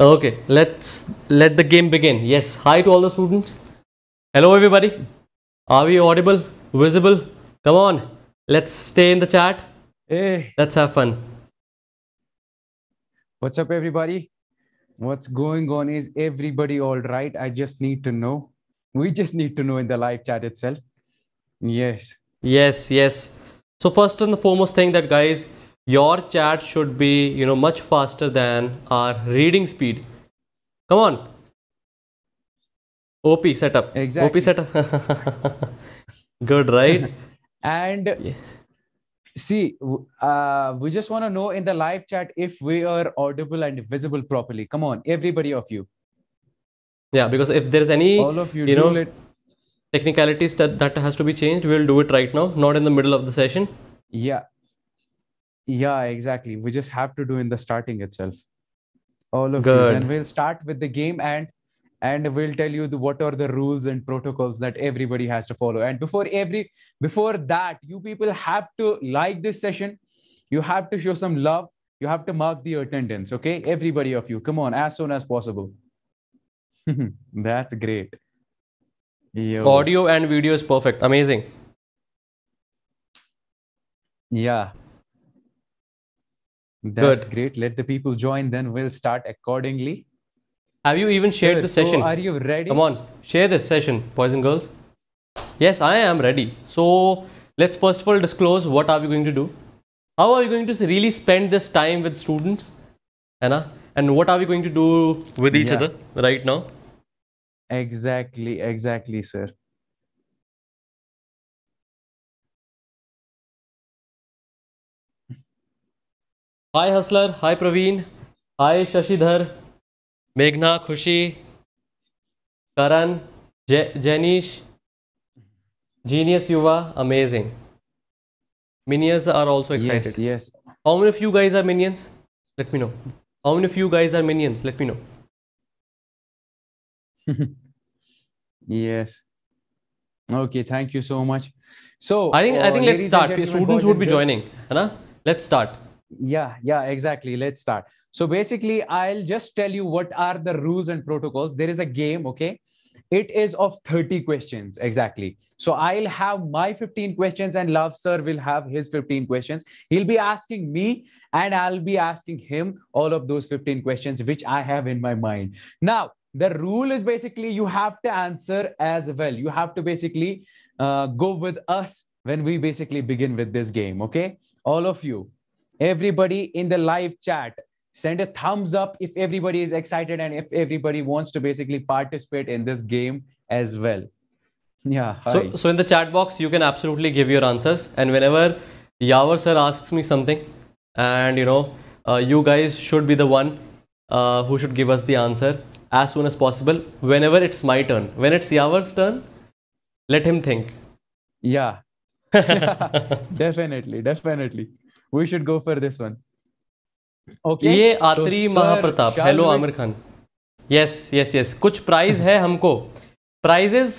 Oh, okay, let's let the game begin. Yes, hi to all the students. Hello everybody. Are we audible? Visible? Come on. Let's stay in the chat. Hey. Let's have fun. What's up everybody? What's going on? Is everybody all right? I just need to know. We just need to know in the live chat itself. Yes. Yes, yes. So first and the foremost thing that guys your chat should be you know much faster than our reading speed come on op setup exactly. op setup good right and yeah. see uh, we just want to know in the live chat if we are audible and visible properly come on everybody of you yeah because if there's any all of you, you know it. technicalities that that has to be changed we'll do it right now not in the middle of the session yeah yeah exactly we just have to do in the starting itself all of Good. and we'll start with the game and and we'll tell you the, what are the rules and protocols that everybody has to follow and before every before that you people have to like this session you have to show some love you have to mark the attendance okay everybody of you come on as soon as possible that's great Yo. audio and video is perfect amazing yeah that's Good. great. Let the people join, then we'll start accordingly. Have you even shared the session? So are you ready? Come on, share this session, boys and girls. Yes, I am ready. So let's first of all disclose what are we going to do. How are we going to really spend this time with students, Anna? And what are we going to do with each yeah. other right now? Exactly, exactly, sir. Hi Hustler, hi Praveen, hi Shashidhar, Meghna, Khushi, Karan, Je- Janish, Genius Yuva, amazing. Minions are also excited. Yes, yes. How many of you guys are minions? Let me know. How many of you guys are minions? Let me know. yes. Okay, thank you so much. So I think I uh, think let's start. Students would be joining. right? Let's start yeah yeah exactly let's start so basically i'll just tell you what are the rules and protocols there is a game okay it is of 30 questions exactly so i'll have my 15 questions and love sir will have his 15 questions he'll be asking me and i'll be asking him all of those 15 questions which i have in my mind now the rule is basically you have to answer as well you have to basically uh, go with us when we basically begin with this game okay all of you Everybody in the live chat, send a thumbs up if everybody is excited and if everybody wants to basically participate in this game as well. Yeah. So, so in the chat box, you can absolutely give your answers. And whenever Yavar sir asks me something, and you know, uh, you guys should be the one uh, who should give us the answer as soon as possible. Whenever it's my turn, when it's Yavar's turn, let him think. yeah. definitely, definitely we should go for this one. Okay. ये आत्री so, Mahapratap hello Aamir Khan Yes, yes, yes कुछ prize है हमको prizes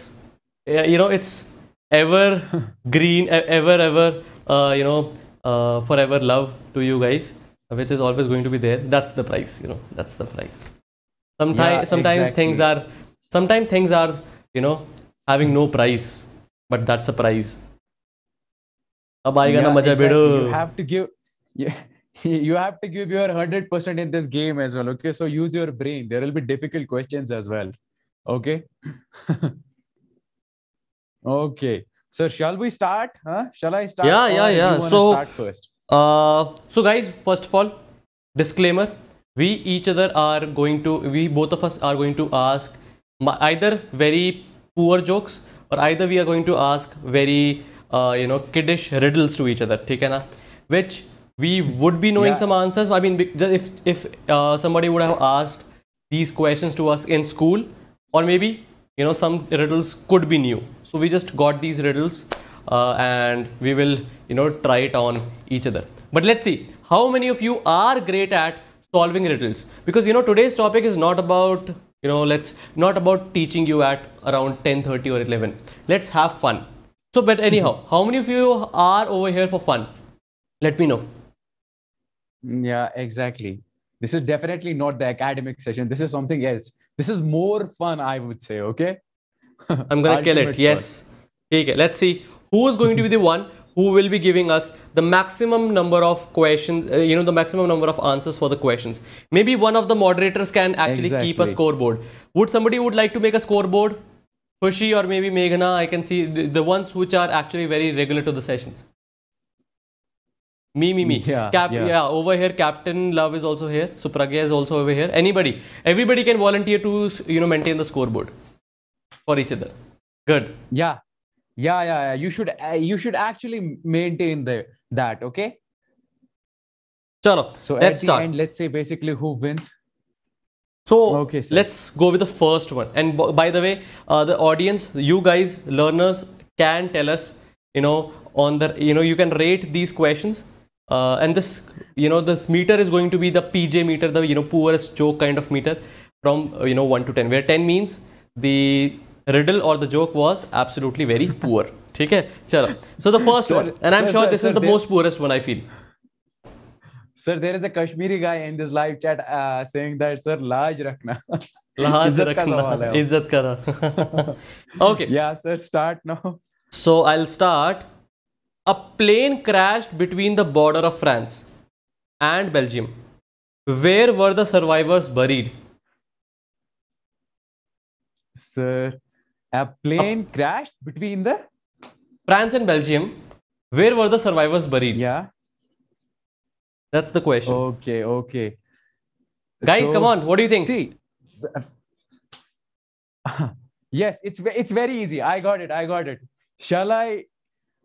you know it's evergreen ever, ever you know for ever love to you guys which is always going to be there that's the price you know that's the price sometimes things are sometimes things are you know having no price but that's a price अब आएगा ना मजा exactly. Bero you have to give yeah, you have to give your 100% in this game as well okay so use your brain there will be difficult questions as well okay okay so shall we start huh shall i start yeah yeah yeah so start first uh so guys first of all disclaimer we each other are going to we both of us are going to ask either very poor jokes or either we are going to ask very uh, you know kiddish riddles to each other ठीक which we would be knowing yeah. some answers I mean if if uh, somebody would have asked these questions to us in school or maybe you know some riddles could be new so we just got these riddles uh, and we will you know try it on each other but let's see how many of you are great at solving riddles because you know today's topic is not about you know let's not about teaching you at around 10 30 or 11 let's have fun so, but anyhow, mm-hmm. how many of you are over here for fun? Let me know. Yeah, exactly. This is definitely not the academic session. This is something else. This is more fun, I would say. Okay. I'm gonna kill it. Fun. Yes. Okay. Let's see who is going to be the one who will be giving us the maximum number of questions. Uh, you know, the maximum number of answers for the questions. Maybe one of the moderators can actually exactly. keep a scoreboard. Would somebody would like to make a scoreboard? Pushi or maybe Meghana, I can see the, the, ones which are actually very regular to the sessions. Me, me, me. Yeah, Cap, yeah. yeah. Over here, Captain Love is also here. Supragya is also over here. Anybody, everybody can volunteer to you know maintain the scoreboard for each other. Good. Yeah, yeah, yeah. yeah. You should uh, you should actually maintain the that. Okay. Chalo. So let's at the start. end, let's say basically who wins. So okay, let's go with the first one. And by the way, uh, the audience, you guys, learners, can tell us, you know, on the, you know, you can rate these questions. Uh, and this, you know, this meter is going to be the PJ meter, the you know poorest joke kind of meter, from uh, you know one to ten, where ten means the riddle or the joke was absolutely very poor. ठीक है So the first one, and I'm sure this is the most poorest one I feel. Sir, there is a Kashmiri guy in this live chat uh, saying that, sir, large rakhna. Large rakhna. Izzat kara. okay. Yeah, sir, start now. So I'll start. A plane crashed between the border of France and Belgium. Where were the survivors buried? Sir, a plane a crashed between the France and Belgium. Where were the survivors buried? Yeah. That's the question. Okay, okay. Guys, so, come on. What do you think? See, yes, it's it's very easy. I got it. I got it. Shall I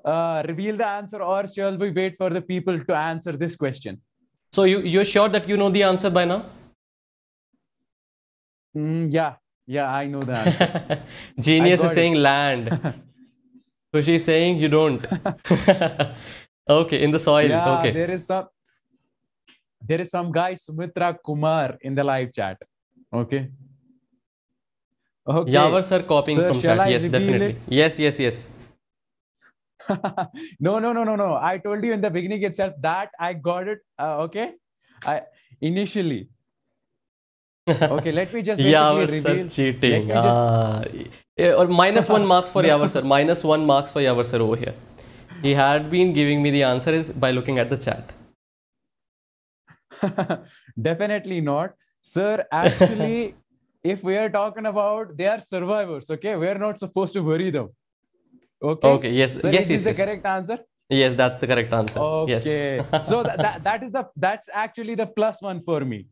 uh, reveal the answer, or shall we wait for the people to answer this question? So you you're sure that you know the answer by now? Mm, yeah, yeah, I know the answer. Genius is it. saying land. so she's saying you don't. okay, in the soil. Yeah, okay. there is some there is some guy Sumitra Kumar in the live chat. Okay. Okay. Yavar sir copying sir, from chat. I yes, definitely. It? Yes, yes, yes. no, no, no, no, no. I told you in the beginning itself that I got it. Uh, okay. I initially. okay, let me just Yavar sir cheating. Just... Ah. Yeah, or minus one marks for Yavar sir. Minus one marks for Yavar sir over here. He had been giving me the answer by looking at the chat. Definitely not. Sir, actually, if we are talking about they are survivors, okay? We are not supposed to worry them. Okay. Okay, yes. Sir, yes, is yes, the yes. correct answer? Yes, that's the correct answer. Okay. Yes. so that, that is the that's actually the plus one for me.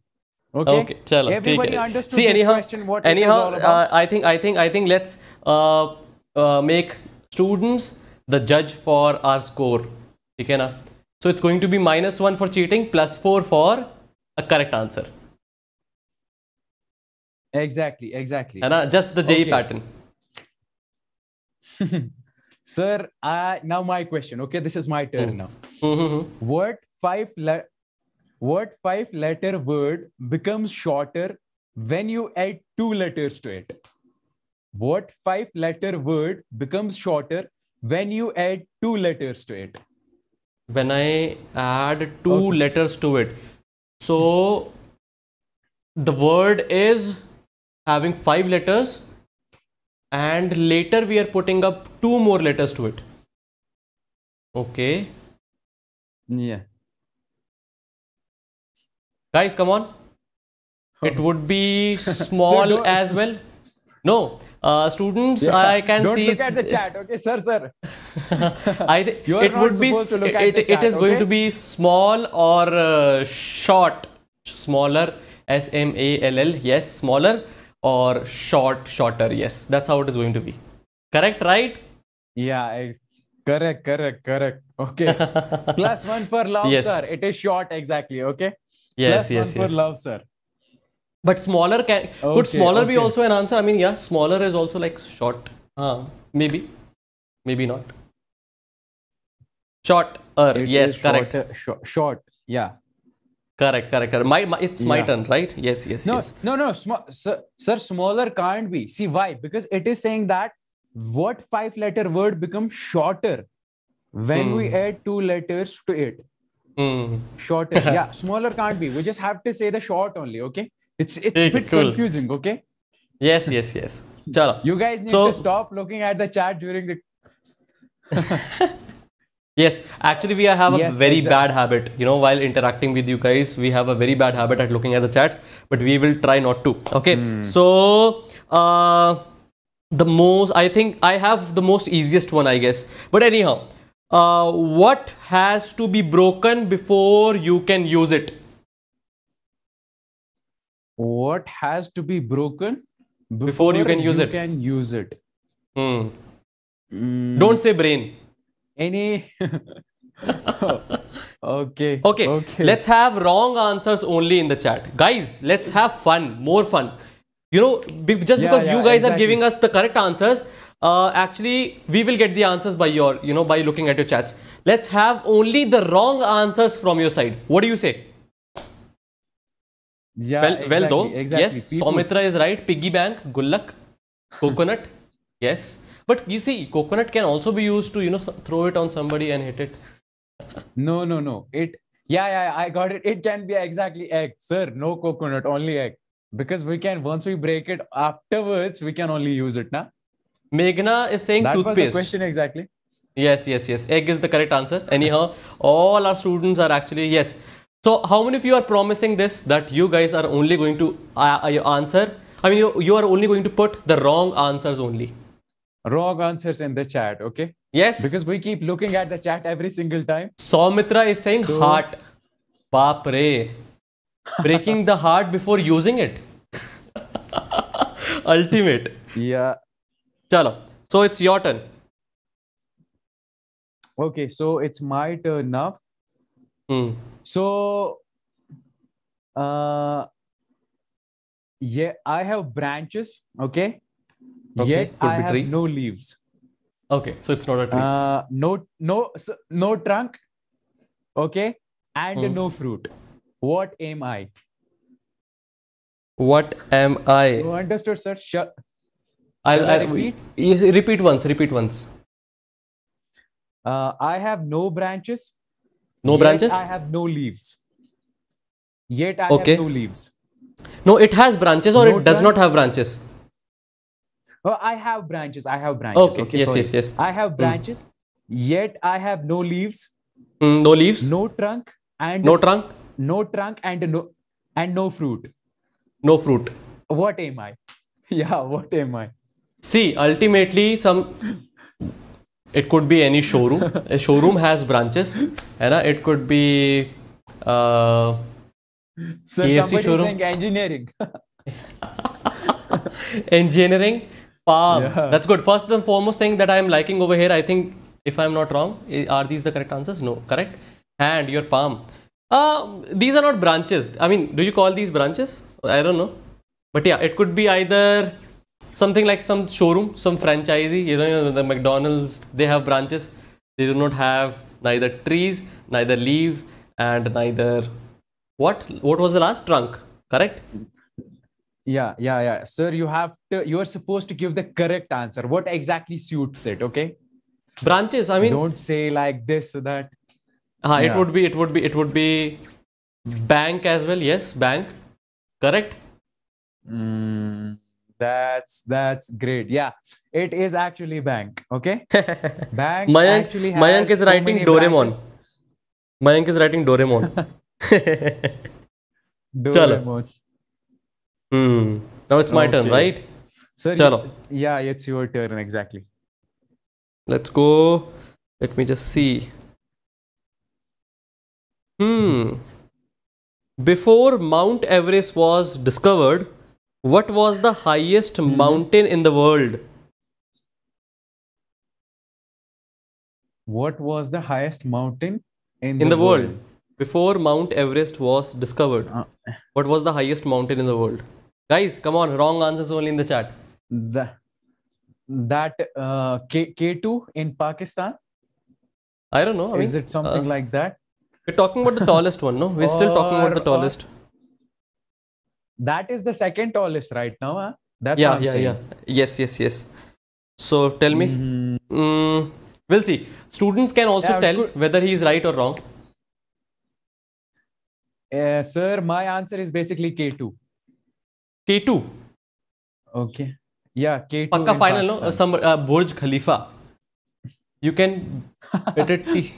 Okay. Okay. Chalo, Everybody understood See, anyhow, question. What anyhow, uh, I think I think I think let's uh, uh, make students the judge for our score. Okay. है so it's going to be minus 1 for cheating, plus 4 for a correct answer. Exactly, exactly. And uh, just the J okay. pattern. Sir, I, now my question. Okay, this is my turn hmm. now. Mm-hmm. what five le- what five letter word becomes shorter when you add two letters to it? What five letter word becomes shorter when you add two letters to it? when I add two okay. letters to it. So the word is having five letters, and later we are putting up two more letters to it. Okay. Yeah. Guys, come on. It would be small so as well. No, uh, students, yeah. I can Don't see. Don't look at the chat, okay, sir, sir. I th- it would be it, it chat, is okay? going to be small or uh, short, smaller. S M A L L. Yes, smaller or short, shorter. Yes, that's how it is going to be. Correct, right? Yeah, I, correct, correct, correct. Okay. Plus one for love, yes. sir. It is short, exactly. Okay. Yes, Plus yes, one yes. for love, sir but smaller can okay, could smaller okay. be also an answer i mean yeah smaller is also like short uh, maybe maybe not short er yes correct short, short yeah correct correct, correct. My, my it's yeah. my turn right yes yes no yes. no no sm- sir, sir smaller can't be see why because it is saying that what five letter word becomes shorter when mm. we hmm. add two letters to it mm. shorter yeah smaller can't be we just have to say the short only okay it's it's a bit cool. confusing okay yes yes yes Chalo. you guys need so, to stop looking at the chat during the yes actually we have a yes, very exactly. bad habit you know while interacting with you guys we have a very bad habit at looking at the chats but we will try not to okay mm. so uh the most i think i have the most easiest one i guess but anyhow uh what has to be broken before you can use it what has to be broken before, before you can use you it can use it Mm. don't say brain any okay. okay okay let's have wrong answers only in the chat guys let's have fun more fun you know just yeah, because yeah, you guys exactly. are giving us the correct answers uh, actually we will get the answers by your you know by looking at your chats let's have only the wrong answers from your side what do you say yeah. Well, exactly, well though, exactly. yes, People... Somitra is right. Piggy bank, Gullak, coconut, yes. But you see, coconut can also be used to you know throw it on somebody and hit it. no, no, no. It yeah, yeah, I got it. It can be exactly egg, sir. No coconut, only egg. Because we can once we break it afterwards, we can only use it now. Meghna is saying that toothpaste. Was the question exactly. Yes, yes, yes. Egg is the correct answer. Anyhow, all our students are actually yes. So how many of you are promising this that you guys are only going to uh, uh answer? I mean, you, you are only going to put the wrong answers only. Wrong answers in the chat, okay? Yes. Because we keep looking at the chat every single time. Somitra is saying so... heart. Papre. Breaking the heart before using it. Ultimate. Yeah. Chalo. So it's your turn. Okay, so it's my turn now. Hmm. So, uh, yeah, I have branches. Okay. okay Yet I have tree. no leaves. Okay, so it's not a tree. Uh, no, no, so no trunk. Okay, and mm. no fruit. What am I? What am I? You understood, sir? Shall, I'll, I'll repeat. Yes, repeat once. Repeat once. Uh, I have no branches. No Yet branches? I have no leaves. Yet I okay. have no leaves. No, it has branches or no it does branch? not have branches. Oh, I have branches. I have branches. Okay, okay yes, sorry. yes, yes. I have mm. branches. Mm. Yet I have no leaves. Mm, no leaves. No trunk and no trunk. No trunk and no and no fruit. No fruit. What am I? Yeah, what am I? See, ultimately, some it could be any showroom a showroom has branches and it could be uh, so KFC showroom engineering engineering palm yeah. that's good first and foremost thing that i am liking over here i think if i'm not wrong eh, are these the correct answers no correct hand your palm uh, these are not branches i mean do you call these branches i don't know but yeah it could be either something like some showroom, some franchisee, you know, the McDonald's, they have branches. They do not have neither trees, neither leaves, and neither what? What was the last trunk? Correct? Yeah, yeah, yeah. Sir, you have to, you are supposed to give the correct answer. What exactly suits it, okay? Branches, I mean. Don't say like this, that. Ah, yeah. it would be, it would be, it would be bank as well. Yes, bank. Correct? Mm, that's that's great. Yeah, it is actually bank. Okay, bank. Mayank, actually Mayank is so writing Doraemon. Banks. Mayank is writing Doraemon. Doraemon. Hmm. Now it's my okay. turn, right? Sir, Chalo. Yeah, it's your turn exactly. Let's go. Let me just see. Hmm. Before Mount Everest was discovered, what was the highest mm. mountain in the world? What was the highest mountain in, in the, the world? world? Before Mount Everest was discovered, uh, what was the highest mountain in the world? Guys, come on, wrong answers only in the chat. The, that uh, K, K2 in Pakistan? I don't know. I mean, Is it something uh, like that? We're talking about the tallest one, no? We're still talking about the uh, tallest. That is the second tallest right now. Huh? That's yeah, yeah, saying. yeah. Yes, yes, yes. So tell me. Mm. Mm, we'll see. Students can also yeah, tell could... whether he is right or wrong. Uh, sir, my answer is basically K2. K2. Okay. Yeah, K2. Pakka final, no? Some uh, Burj Khalifa. You can better T.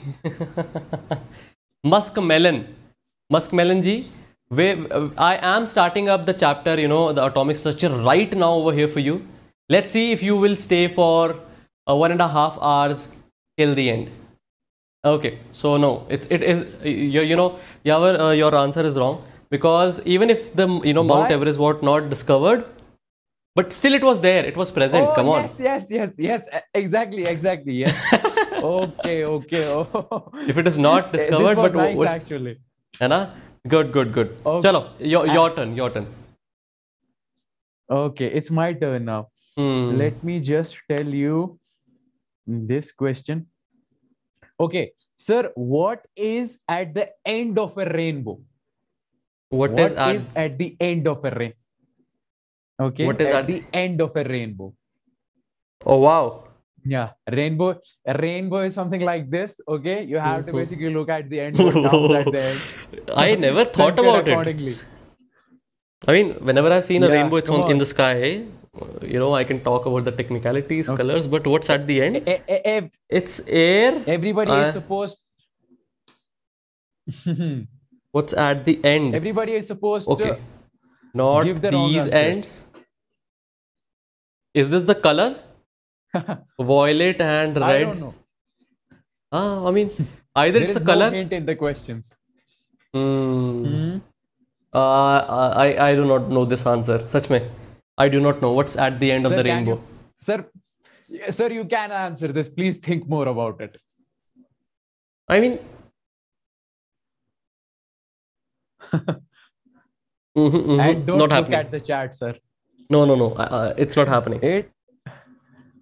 Musk melon. Musk melon ji. Uh, I am starting up the chapter, you know, the atomic structure right now over here for you. Let's see if you will stay for uh, one and a half hours till the end. Okay, so no, it's it is you, you know your uh, your answer is wrong because even if the you know Mount Everest was not discovered, but still it was there it was present oh, come on yes yes yes yes exactly exactly yes okay okay oh. if it is not discovered this was but nice, was, actually Anna, Good, good, good. Okay. Chalo, your, your turn, your turn. Okay, it's my turn now. Hmm. Let me just tell you this question. Okay, sir, what is at the end of a rainbow? what, what is, at... is, at... the end of a rain? Okay, what is at, at the end of a rainbow? Oh, wow yeah rainbow rainbow is something like this okay you have to basically look at the end, at the end. i never thought about it i mean whenever i've seen a yeah, rainbow it's on, on, in the sky you know i can talk about the technicalities okay. colors but what's at the end a- a- a- it's air everybody uh, is supposed what's at the end everybody is supposed okay. to not these ends is this the color violet and red. I don't know. Ah, I mean, either there it's a no color. Hint in the questions. Mm. Hmm. Uh, I I do not know this answer. Such may I do not know what's at the end sir, of the rainbow. You, sir, sir, you can answer this. Please think more about it. I mean. mm-hmm, mm-hmm. And don't not look happening. at the chat, sir. No, no, no. Uh, uh it's not happening. It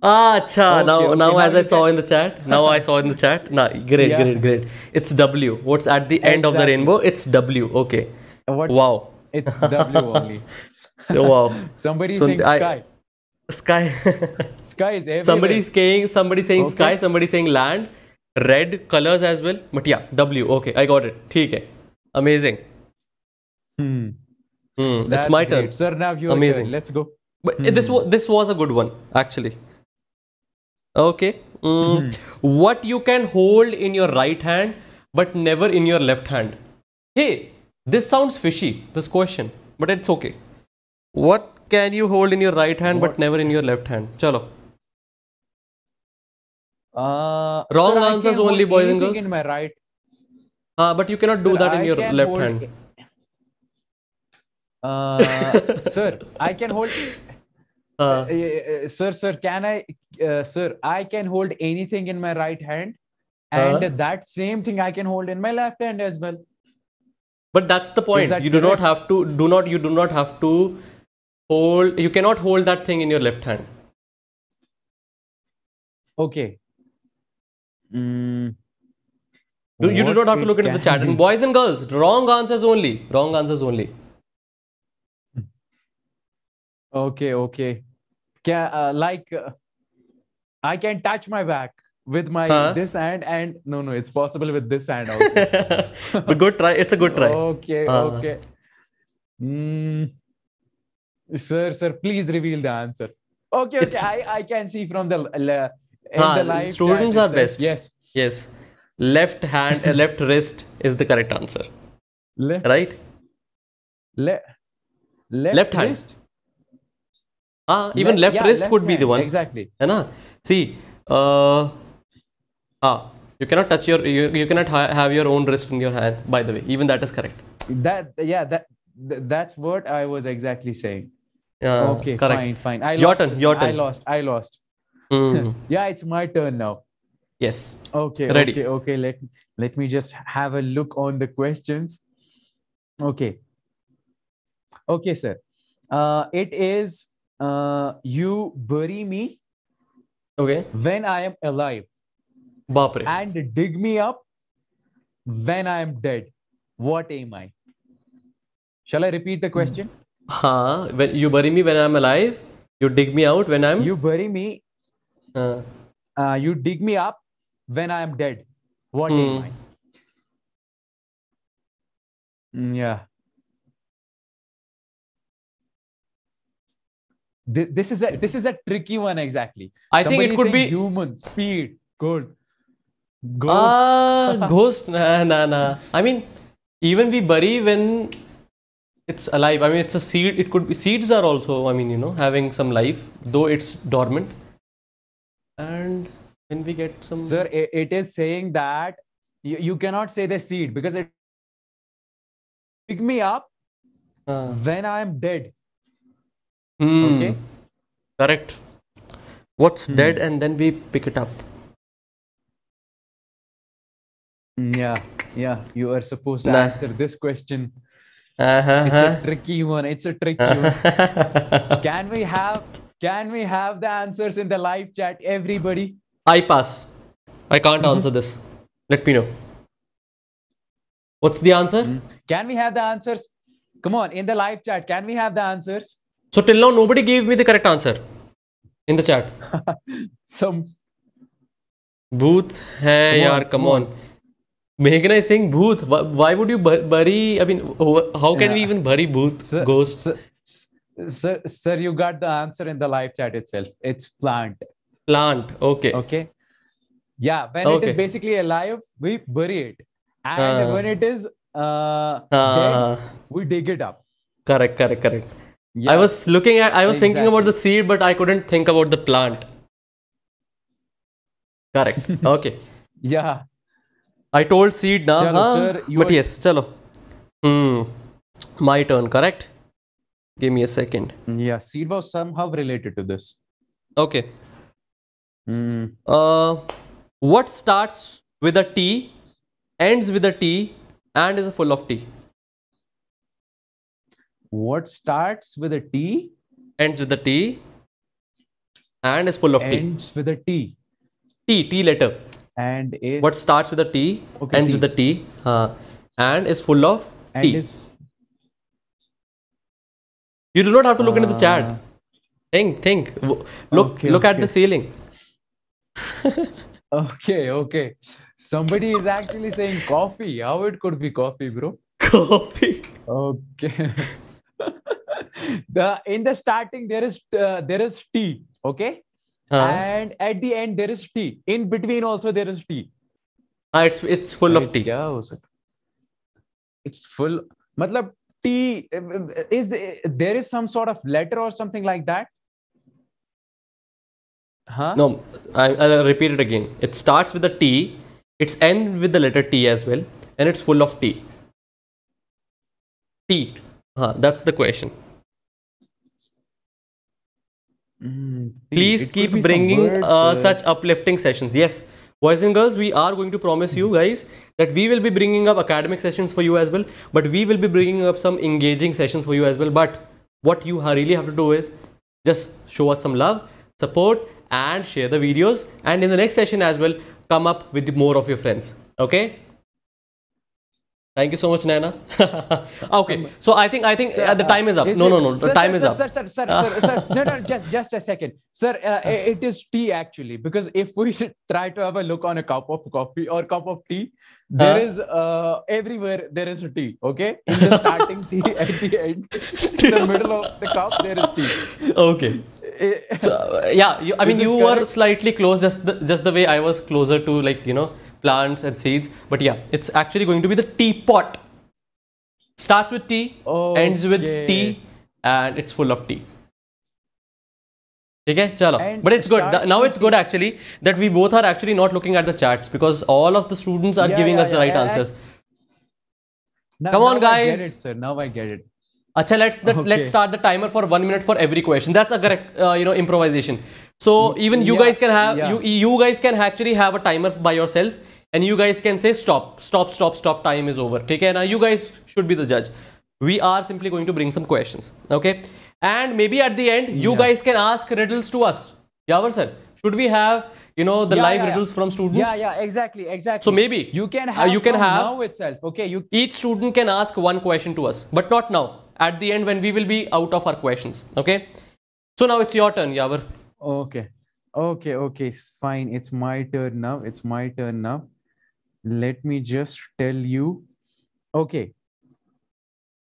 Ah, Okay, now, okay. now as I saw in the chat, now I saw in the chat. Nah, great, yeah. great, great. It's W. What's at the end exactly. of the rainbow? It's W. Okay. What? Wow. It's W only. wow. Somebody so saying sky. Sky. sky is everywhere. Somebody saying somebody saying okay. sky. Somebody saying land. Red colors as well. But yeah, W. Okay, I got it. Okay. Amazing. Hmm. Hmm. That's it's my great. turn. Sir, now you amazing. Here. Let's go. But hmm. this was this was a good one actually. Okay. Mm. mm What you can hold in your right hand, but never in your left hand. Hey, this sounds fishy, this question, but it's okay. What can you hold in your right hand, what? but never in your left hand? Chalo. Uh, Wrong sir, answers only, boys and girls. In my right. Uh, but you cannot sir, do that in your left hold... hand. Uh, sir, I can hold Uh uh, uh, uh, uh, sir, sir, can I, uh, sir, I can hold anything in my right hand, uh-huh. and that same thing I can hold in my left hand as well. But that's the point. That you correct? do not have to. Do not. You do not have to hold. You cannot hold that thing in your left hand. Okay. Mm. Do, you do not have to look into the chat. And boys and girls, wrong answers only. Wrong answers only. Okay, okay. Can, uh, like, uh, I can touch my back with my huh? this hand and no no it's possible with this hand also but good try it's a good try okay uh. okay mm. sir sir please reveal the answer okay okay I, I can see from the, uh, huh, the students are best yes yes left hand uh, left wrist is the correct answer left right Le- left, left hand wrist? ah even left yeah, wrist left hand. be the one exactly and ah, see uh, ah you cannot touch your you, you cannot ha have your own wrist in your hand by the way even that is correct that yeah that th that's what i was exactly saying yeah okay correct. fine fine I your turn your turn i lost i lost mm. yeah it's my turn now yes okay Ready. okay okay let let me just have a look on the questions okay okay sir uh, it is uh, you bury me okay when i am alive and dig me up when i am dead what am i shall i repeat the question huh when you bury me when i'm alive you dig me out when i'm you bury me uh, uh you dig me up when i am dead what hmm. am i hmm, yeah this is a this is a tricky one exactly. I Somebody think it could be human speed good. Ah, ghost. Ah, ghost. Nah, nah, nah. I mean, even we bury when it's alive. I mean, it's a seed. It could be seeds are also. I mean, you know, having some life though it's dormant. And when we get some, sir, it is saying that you, you cannot say the seed because it pick me up uh. when I am dead. Mm. Okay. Correct. What's mm. dead and then we pick it up. Mm, yeah, yeah. You are supposed to nah. answer this question. Uh-huh. It's a tricky one. It's a tricky uh-huh. one. Can we have can we have the answers in the live chat, everybody? I pass. I can't mm-hmm. answer this. Let me know. What's the answer? Mm. Can we have the answers? Come on, in the live chat, can we have the answers? So till now, nobody gave me the correct answer in the chat. Some booth Hey, yaar, come on. Meghna is saying booth. Why, would you bury? I mean, how can yeah. we even bury booth sir, ghosts? Sir, sir, you got the answer in the live chat itself. It's plant. Plant. Okay. Okay. Yeah, when okay. it is basically alive, we bury it, and uh, when it is uh, uh, dead, we dig it up. Correct. Correct. Correct. I was looking at, I was exactly. thinking about the seed, but I couldn't think about the plant. Correct. okay. yeah. I told seed now, huh? but yes, chalo. Hmm. My turn, correct? Give me a second. Yeah, seed was somehow related to this. Okay. Mm. Uh, what starts with a T, ends with a T, and is full of T? What starts with a T? Ends with a T. And is full of ends T. Ends with a T. T, T letter. And is... What starts with a T, okay, ends T. with a T. Uh, and is full of and T. Is... You do not have to look uh... into the ah. chat. Think, think. Look, okay, look okay. at the ceiling. okay, okay. Somebody is actually saying coffee. How it could be coffee, bro? Coffee. Okay. the in the starting there is uh, there is T, okay, uh-huh. and at the end there is T. In between also there is T. Uh, it's it's full of T. Yeah, हो It's full. मतलब T is there is some sort of letter or something like that? Huh? No, I, I'll repeat it again. It starts with a T. It's end with the letter T as well, and it's full of T. T. that's the question. Mm, Please keep bringing uh, words, uh, such uplifting sessions. Yes, boys and girls, we are going to promise you guys that we will be bringing up academic sessions for you as well, but we will be bringing up some engaging sessions for you as well. But what you really have to do is just show us some love, support, and share the videos. And in the next session as well, come up with more of your friends. Okay. Thank you so much, Naina. okay, so I think I think sir, uh, the time is up. Is uh, no, no, no, the sir, time sir, is up. Sir, sir, sir, sir, sir, no, no, just just a second, sir. Uh, it is tea actually, because if we try to have a look on a cup of coffee or cup of tea, there huh? is uh, everywhere there is tea. Okay, in the starting tea at the end, in the middle of the cup there is tea. Okay. Eh, so, yeah, you, I mean, you correct? were slightly close, just the, just the way I was closer to like you know plants and seeds. But yeah, it's actually going to be the teapot. Starts with T, okay. ends with T, and it's full of tea. Okay, chalo. but it's good. The, now it's good actually that we both are actually not looking at the charts because all of the students are yeah, giving yeah, us the yeah, right answers. Now, Come on, now guys. I get it, sir. Now I get it. Achha, let's the, okay. let's start the timer for one minute for every question. That's a correct, uh, you know, improvisation. So even you yeah, guys can have yeah. you you guys can actually have a timer by yourself, and you guys can say stop stop stop stop time is over Take care. now you guys should be the judge we are simply going to bring some questions okay and maybe at the end you yeah. guys can ask riddles to us yavar sir should we have you know the yeah, live yeah, riddles from students yeah yeah exactly exactly so maybe you can uh, have uh, you can have now itself okay you each student can ask one question to us but not now at the end when we will be out of our questions okay so now it's your turn yavar okay okay okay fine it's my turn now it's my turn now let me just tell you okay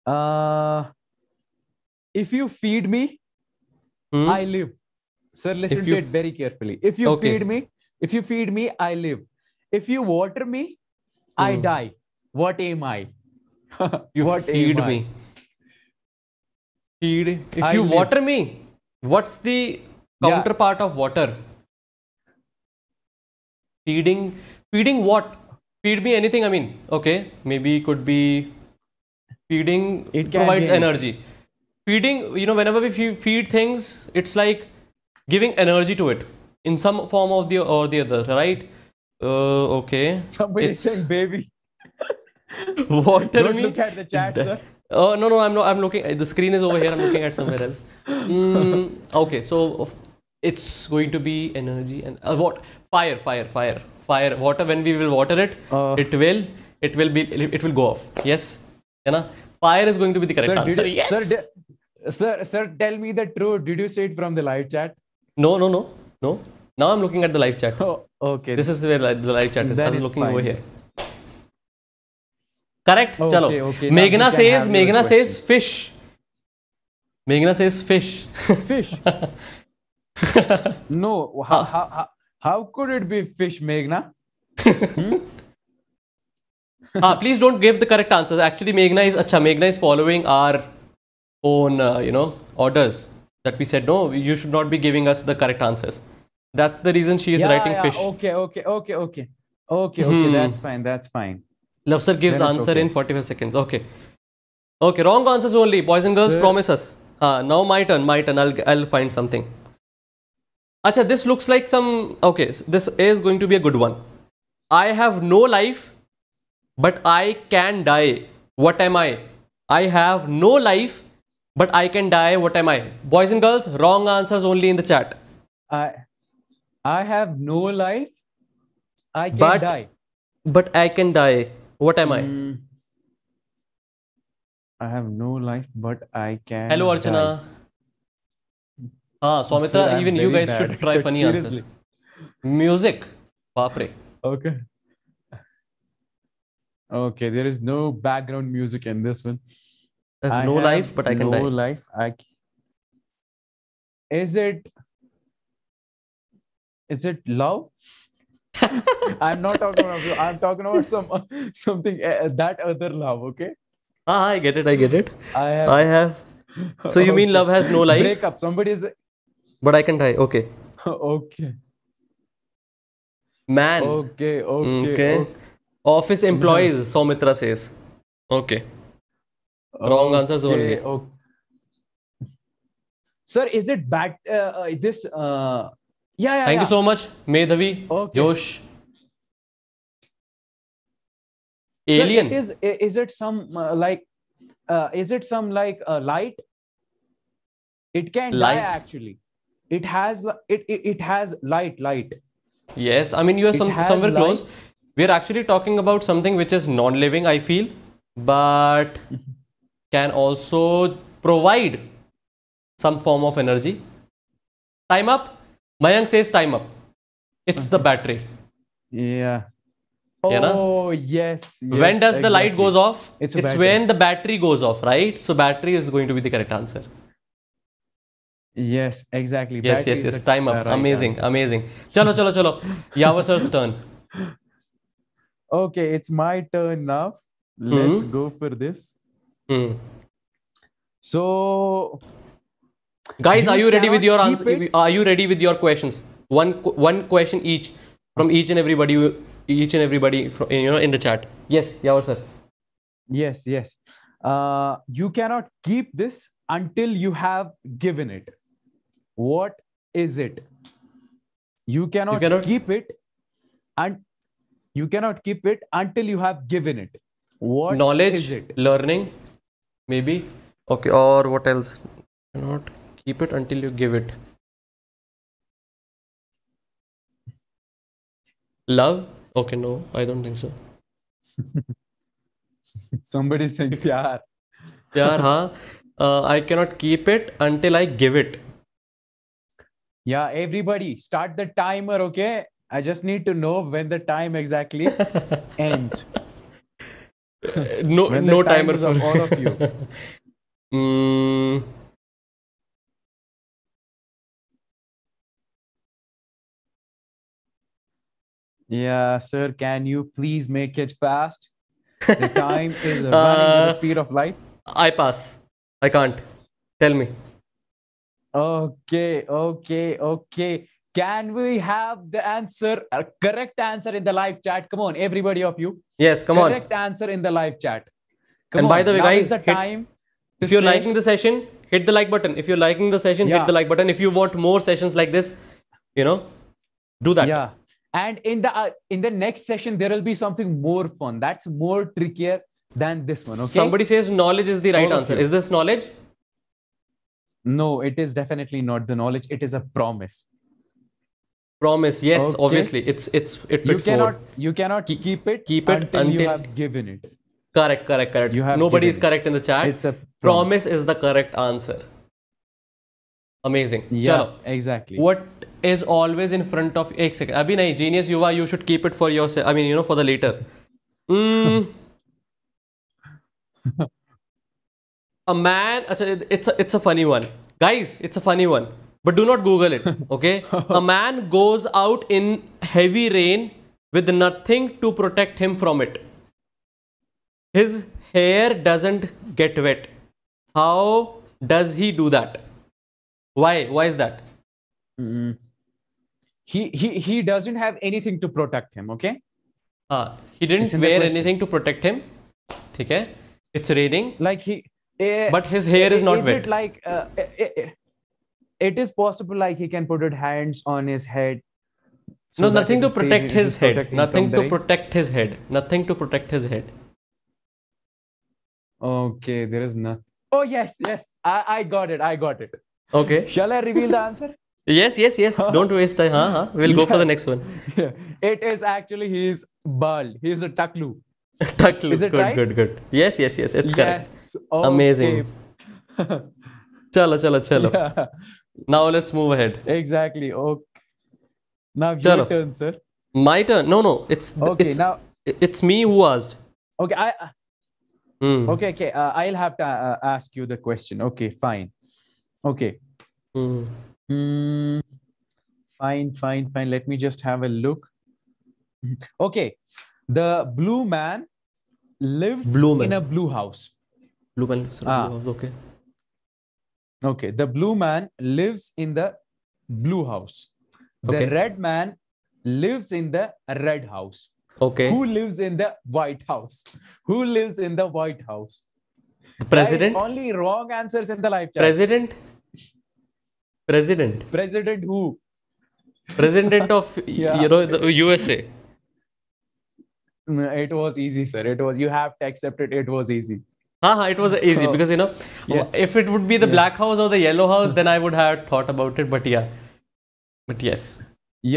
uh if you feed me hmm? i live sir listen to it very carefully if you okay. feed me if you feed me i live if you water me hmm. i die what am i you what feed me feed if I you live. water me what's the counterpart yeah. of water feeding feeding what feed me anything i mean okay maybe could be feeding it provides energy feeding you know whenever we feed things it's like giving energy to it in some form of the or the other right uh, okay somebody it's... saying baby water Don't me look at the chat sir Oh no no I'm not I'm looking the screen is over here I'm looking at somewhere else. Mm, okay so it's going to be energy and uh, what fire fire fire fire water when we will water it uh, it will it will be it will go off yes you know fire is going to be the correct sir, answer did, yes sir, did, sir sir tell me the truth did you see it from the live chat no no no no now i'm looking at the live chat oh, okay this is where the live chat is then i'm looking fine. over here correct okay, chalo okay, meghna says meghna says fish meghna says fish fish no how, ah. how, how how could it be fish, Meghna? hmm? Ah, please don't give the correct answers. Actually, Meghna is acha. Meghna is following our own, uh, you know, orders that we said no. You should not be giving us the correct answers. That's the reason she is yeah, writing yeah, fish. Okay, okay, okay, okay, okay, okay. Hmm. That's fine. That's fine. Love sir gives answer okay. in 45 seconds. Okay, okay. Wrong answers only. Boys and girls, sir. promise us. Uh, now my turn. My turn. I'll I'll find something. Acha, this looks like some, okay, this is going to be a good one. I have no life, but I can die. What am I? I have no life, but I can die. What am I? Boys and girls, wrong answers only in the chat. I, I have no life. I can but, die. But I can die. What am mm. I? Hmm. I have no life, but I can. Hello, Archana. Die. हाँ Swamitra, so even you guys bad. should try funny Seriously. answers. Music. Papre. Okay. Okay, there is no background music in this one. I have I no have life, but I can no die. No life. I... Is it? Is it love? I'm not talking about you. I'm talking about some uh, something uh, that other love. Okay. Ah, I get it. I get it. I have. So you mean love has no life? Breakup. Somebody is but I can try. Okay. okay. Man. Okay, okay. Okay. okay. Office employees, Somitra says. Okay. Wrong okay, answers only. Okay. Sir, is it back? Uh, uh this. Uh, yeah, yeah. Thank yeah. you so much, Medhavi, okay. Josh. Alien. Sir, it is, is it some uh, like. Uh, is it some like a uh, light? It can light. die actually it has it it, it has light light yes i mean you are some, somewhere light. close we are actually talking about something which is non-living i feel but can also provide some form of energy time up mayank says time up it's the battery yeah Oh yes, yes, When does exactly. the light goes off? It's, it's when the battery goes off, right? So battery is going to be the correct answer. Yes, exactly. Yes, that yes, yes. Time up. Right amazing, answer. amazing. Chalo, chalo, chalo. Yawa sir's turn. Okay, it's my turn now. Hmm. Let's mm-hmm. go for this. Mm. So, guys, you are you ready with your answer? It? Are you ready with your questions? One, one question each from each and everybody, each and everybody from you know in the chat. Yes, Yawa sir. Yes, yes. Uh, you cannot keep this until you have given it what is it you cannot, you cannot keep it and you cannot keep it until you have given it what knowledge is it learning maybe okay or what else you cannot keep it until you give it love okay no i don't think so somebody saying pyar pyar ha, uh, i cannot keep it until i give it yeah, everybody, start the timer, okay? I just need to know when the time exactly ends. Uh, no, no time timer for all of you. mm. Yeah, sir, can you please make it fast? The time is running uh, the speed of light. I pass. I can't. Tell me. Okay, okay, okay. Can we have the answer, a uh, correct answer in the live chat? Come on, everybody of you. Yes, come correct on. Correct answer in the live chat. Come and on. by the way, now guys, the hit, if you're say, liking the session, hit the like button. If you're liking the session, yeah. hit the like button. If you want more sessions like this, you know, do that. Yeah. And in the uh, in the next session, there will be something more fun. That's more trickier than this one. Okay. Somebody says knowledge is the right answer. Is this knowledge? No, it is definitely not the knowledge. It is a promise. Promise. Yes, okay. obviously, it's it's it fits you cannot, more. You cannot keep it keep it until, until you have given it. Correct, correct, correct. You have Nobody is correct in the chat. It's a promise, promise is the correct answer. Amazing. Yeah, Chalo. exactly. What is always in front of a second. अभी नहीं genius युवा you should keep it for yourself. I mean you know for the later. Mm. a man it's a, it's a funny one guys it's a funny one but do not google it okay a man goes out in heavy rain with nothing to protect him from it his hair doesn't get wet how does he do that why why is that mm. he he he doesn't have anything to protect him okay uh, he didn't wear anything to protect him okay it's raining like he Eh, but his hair eh, is not is wet. It like uh, it, eh, it is possible, like he can put his hands on his head. So no, nothing to protect his head. Nothing to protect his head. Nothing to protect his head. Okay, there is nothing. Oh yes, yes, I, I got it. I got it. Okay. Shall I reveal the answer? yes, yes, yes. Don't waste time. Huh? huh? We'll yeah. go for the next one. Yeah. It is actually he's bald. He's a taklu. Duck loop. Is it good, right? good, good. Yes, yes, yes. It's yes. correct. Yes. Okay. Amazing. chalo chalo chala. Yeah. Now let's move ahead. Exactly. Okay. Now your chalo. turn, sir. My turn. No, no. It's okay. It's, now it's me who asked. Okay. I. Mm. Okay. Okay. Uh, I'll have to uh, ask you the question. Okay. Fine. Okay. Mm. Mm. Fine. Fine. Fine. Let me just have a look. Okay. The blue man lives blue in a blue house. Blue man ah. blue house. Okay. Okay. The blue man lives in the blue house. The okay. red man lives in the red house. Okay. Who lives in the White House? Who lives in the White House? The president. Only wrong answers in the life. President. President. President who? President of yeah. you know the USA. it was easy sir it was you have to accept it it was easy Ha uh-huh, it was easy because you know yeah. Oh, if it would be the yeah. black house or the yellow house then i would have thought about it but yeah but yes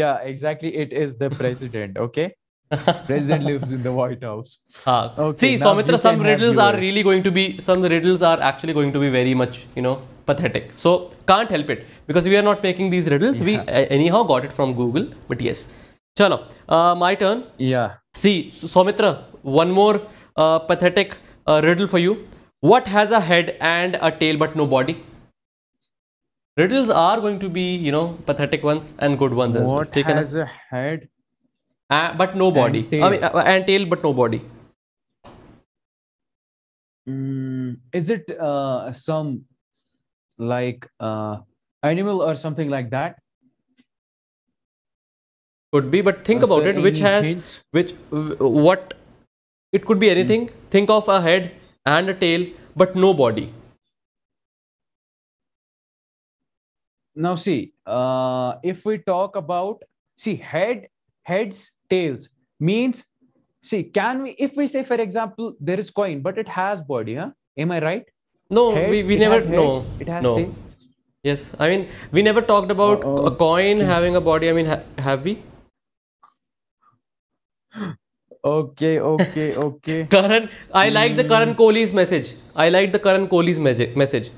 yeah exactly it is the president okay president lives in the white house ah. okay, see somitra some riddles are really going to be some riddles are actually going to be very much you know pathetic so can't help it because we are not making these riddles yeah. we uh, anyhow got it from google but yes chalo uh, my turn yeah See, Somitra, one more uh, pathetic uh, riddle for you. What has a head and a tail but no body? Riddles are going to be, you know, pathetic ones and good ones what as well. What has a, head? Uh, but no body. And tail. I mean, uh, and tail but no body. Mm, is it uh, some like uh, animal or something like that? could be but think Are about it which has hints? which what it could be anything hmm. think of a head and a tail but no body now see uh, if we talk about see head heads tails means see can we if we say for example there is coin but it has body huh am i right no heads, we, we never know it has no. Tail. yes i mean we never talked about uh, a coin having a body i mean ha have we okay, okay, okay. Karan, I like the Karan hmm. Kohli's message. I like the Karan Kohli's message,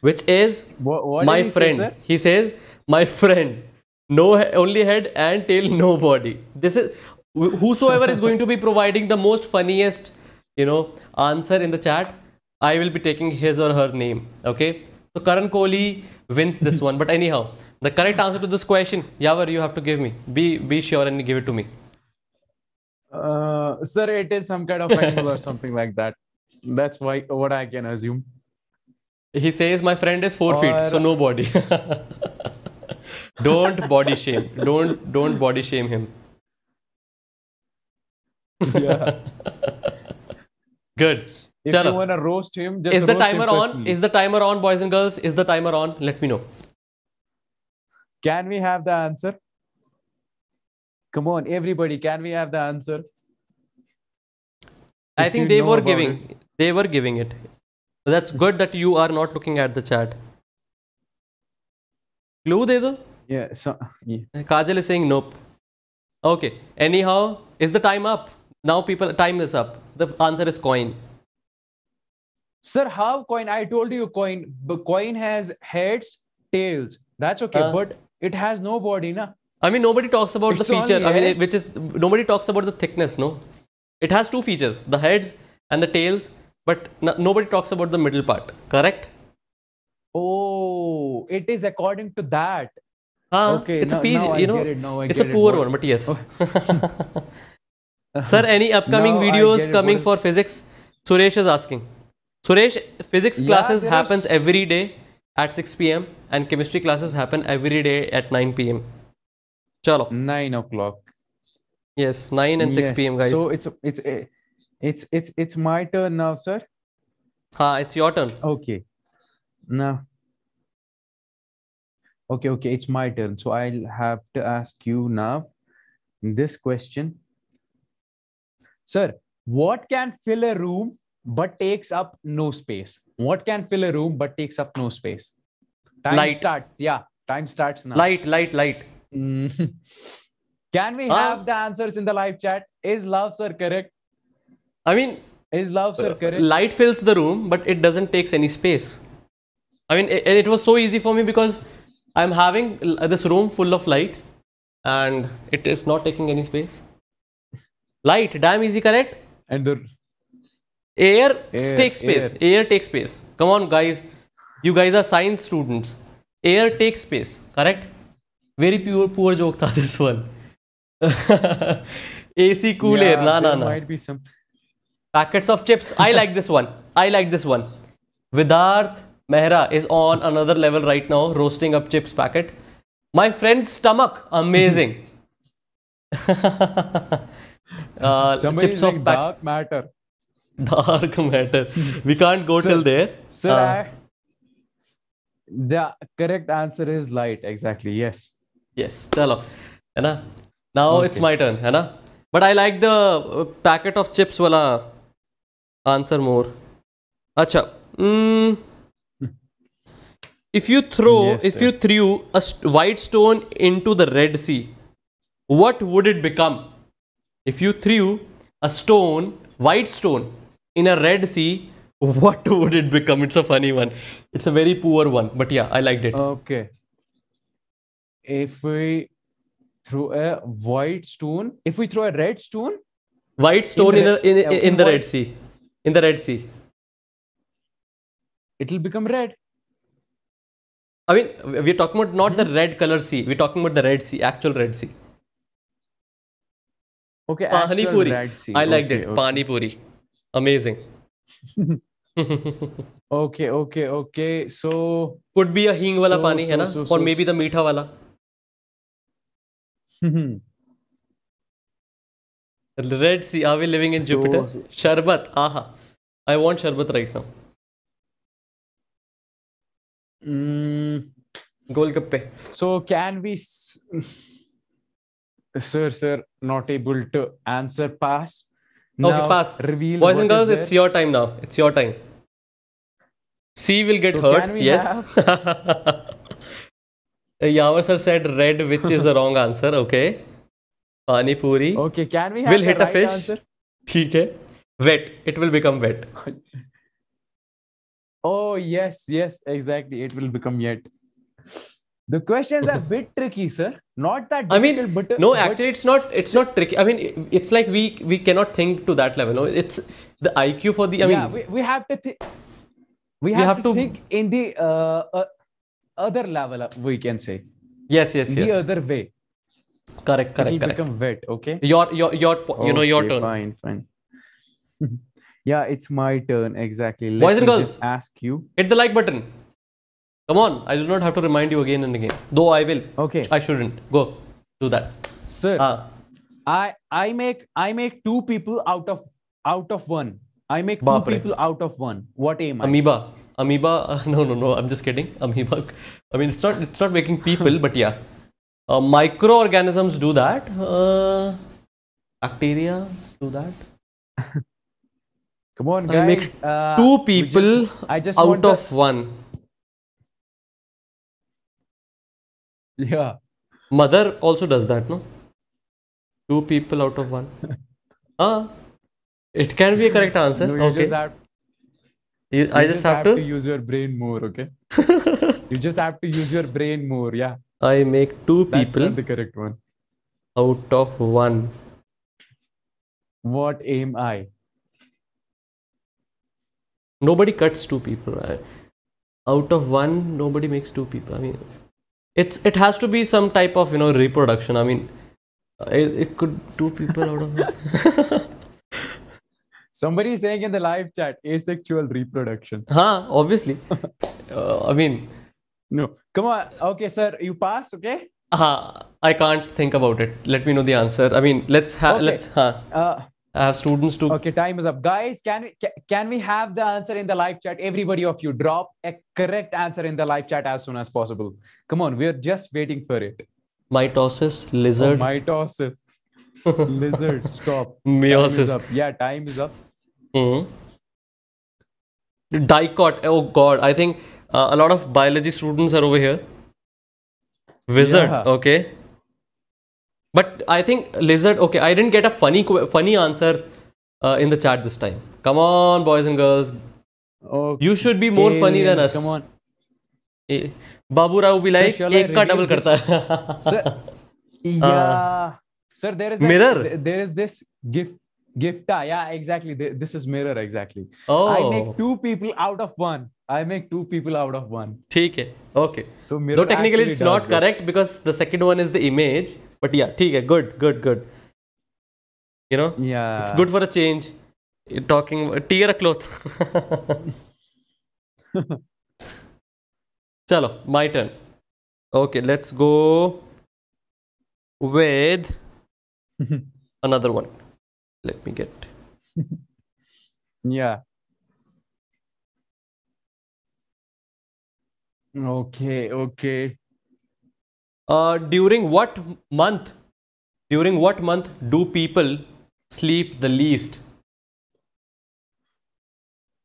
which is my friend. he says, my friend, no only head and tail, nobody. This is whosoever is going to be providing the most funniest, you know, answer in the chat. I will be taking his or her name. Okay, so Karan Kohli wins this one. But anyhow, the correct answer to this question, Yavar, you have to give me. Be be sure and give it to me. Uh, sir, it is some kind of animal or something like that. That's why what I can assume. He says my friend is four or... feet, so uh, no body. don't body shame. Don't don't body shame him. Yeah. Good. If Chalo. you wanna roast him, just is the timer on? Is the timer on, boys and girls? Is the timer on? Let me know. Can we have the answer? Come on, everybody, can we have the answer? I think they were giving it. they were giving it. That's good that you are not looking at the chat. Clue de do. Yeah, so yeah. Kajal is saying nope. Okay. Anyhow, is the time up? Now people time is up. The answer is coin. Sir, how coin? I told you coin. coin has heads, tails. That's okay. Uh, but it has no body, na? I mean, nobody talks about it's the feature. I mean, it, which is nobody talks about the thickness. No, it has two features: the heads and the tails. But nobody talks about the middle part. Correct? Oh, it is according to that. okay, it's no, a PG, no, you know, it, no, it's a poor it, one, but yes. Sir, any upcoming videos coming for physics? Suresh is asking. Suresh, physics yeah, classes happens every day at 6 p.m. and chemistry classes happen every day at 9 p.m chalo 9 o'clock yes 9 and 6 pm guys so it's it's eh, it's it's it's my turn now sir ha it's your turn okay now okay okay it's my turn so i'll have to ask you now this question sir what can fill a room but takes up no space what can fill a room but takes up no space time light. starts yeah time starts now light light light Mm. Can we um, have the answers in the live chat? Is love sir correct? I mean, is love sir uh, correct? Light fills the room, but it doesn't takes any space. I mean, it, it was so easy for me because I'm having this room full of light, and it is not taking any space. Light, damn easy, correct? And the air, air takes space. Air. air takes space. Come on, guys, you guys are science students. Air takes space, correct? very pure poor joke tha this one ac cooler yeah, na na na might be some packets of chips i like this one i like this one vidharth mehra is on another level right now roasting up chips packet my friend's stomach amazing uh, Somebody chips of pack- dark matter dark matter we can't go sir, till there sir uh, I, the correct answer is light exactly yes yes hello. hai now it's my turn hai but i like the uh, packet of chips wala answer more acha mm, if you throw if you threw a white stone into the red sea what would it become if you threw a stone white stone in a red sea what would it become it's a funny one it's a very poor one but yeah i liked it okay if we throw a white stone, if we throw a red stone, white stone in, the, in, a, in, in, the Red Sea, in the Red Sea, it'll become red. I mean, we're talking about not mm -hmm. the red color sea. We're talking about the Red Sea, actual Red Sea. Okay, Pani Puri. Sea. I liked it. Okay. Pani Puri, amazing. okay, okay, okay. So could be a hing wala so, pani, so, hai na? So, or maybe the meetha wala. Red Sea. Are we living in so, Jupiter? So. Sharbat. Aha. I want Sharbat right now. Gold hmm. Golgappe. So can we, sir, sir, not able to answer pass? Now, okay, pass. Reveal Boys and girls, it's your time now. It's your time. C will get so hurt. Yes. Uh, Yawar sir said red, which is the wrong answer. Okay. Pani puri. Okay, can we have will hit right a fish? Okay, ठीक है. Wet. It will become wet. oh yes, yes, exactly. It will become wet. The questions are a bit tricky, sir. Not that I mean, but uh, no, actually, it's not. It's not tricky. I mean, it's like we we cannot think to that level. No, it's the IQ for the. I mean, yeah, we, we have to think. We have, have to, to, think in the uh, uh, other level we can say yes yes the yes the other way correct correct It'll correct. become wet okay your your your you okay, know your turn fine fine yeah it's my turn exactly Let boys and girls ask you hit the like button come on i do not have to remind you again and again though i will okay i shouldn't go do that sir uh, i i make i make two people out of out of one i make Baapre. two people out of one what am i amoeba amoeba no no no i'm just kidding amoeba i mean it's not it's not making people but yeah uh, microorganisms do that uh, bacteria do that come on guys I make uh, two people just, I just out of the... one yeah mother also does that no two people out of one ah it can be a correct answer no, okay you, you I just, just have, have to... to... use your brain more, okay? you just have to use your brain more, yeah. I make two people. That's the correct one. Out of one. What am I? Nobody cuts two people. Right? Out of one, nobody makes two people. I mean, it's it has to be some type of you know reproduction. I mean, it, it could two people out of one. Somebody is saying in the live chat, asexual reproduction. Huh, obviously. uh, I mean, no. Come on. Okay, sir, you pass, okay? Uh, I can't think about it. Let me know the answer. I mean, let's have, okay. let's, huh. Uh, I have students to. Okay, time is up. Guys, can we can we have the answer in the live chat? Everybody of you, drop a correct answer in the live chat as soon as possible. Come on, we're just waiting for it. Mitosis, lizard. Oh, mitosis. lizard, stop. Meiosis. Yeah, time is up. Mm-hmm. Dicot. Oh God, I think uh, a lot of biology students are over here. Wizard. Yeah. Okay. But I think lizard. Okay, I didn't get a funny funny answer uh, in the chat this time. Come on, boys and girls. Okay. You should be more funny than us. Come on. Eh. Babu Rao be like, sir, ek ka double karta. sir, yeah. Uh, sir, there is a, mirror. There is this gift Gifta, ah, yeah, exactly. This is mirror, exactly. Oh. I make two people out of one. I make two people out of one. Okay. Okay. So mirror. Though technically it's not this. correct because the second one is the image. But yeah, okay. Good. Good. Good. You know. Yeah. It's good for a change. You're talking tear a cloth. Chalo, my turn. Okay, let's go with another one let me get yeah okay okay uh during what month during what month do people sleep the least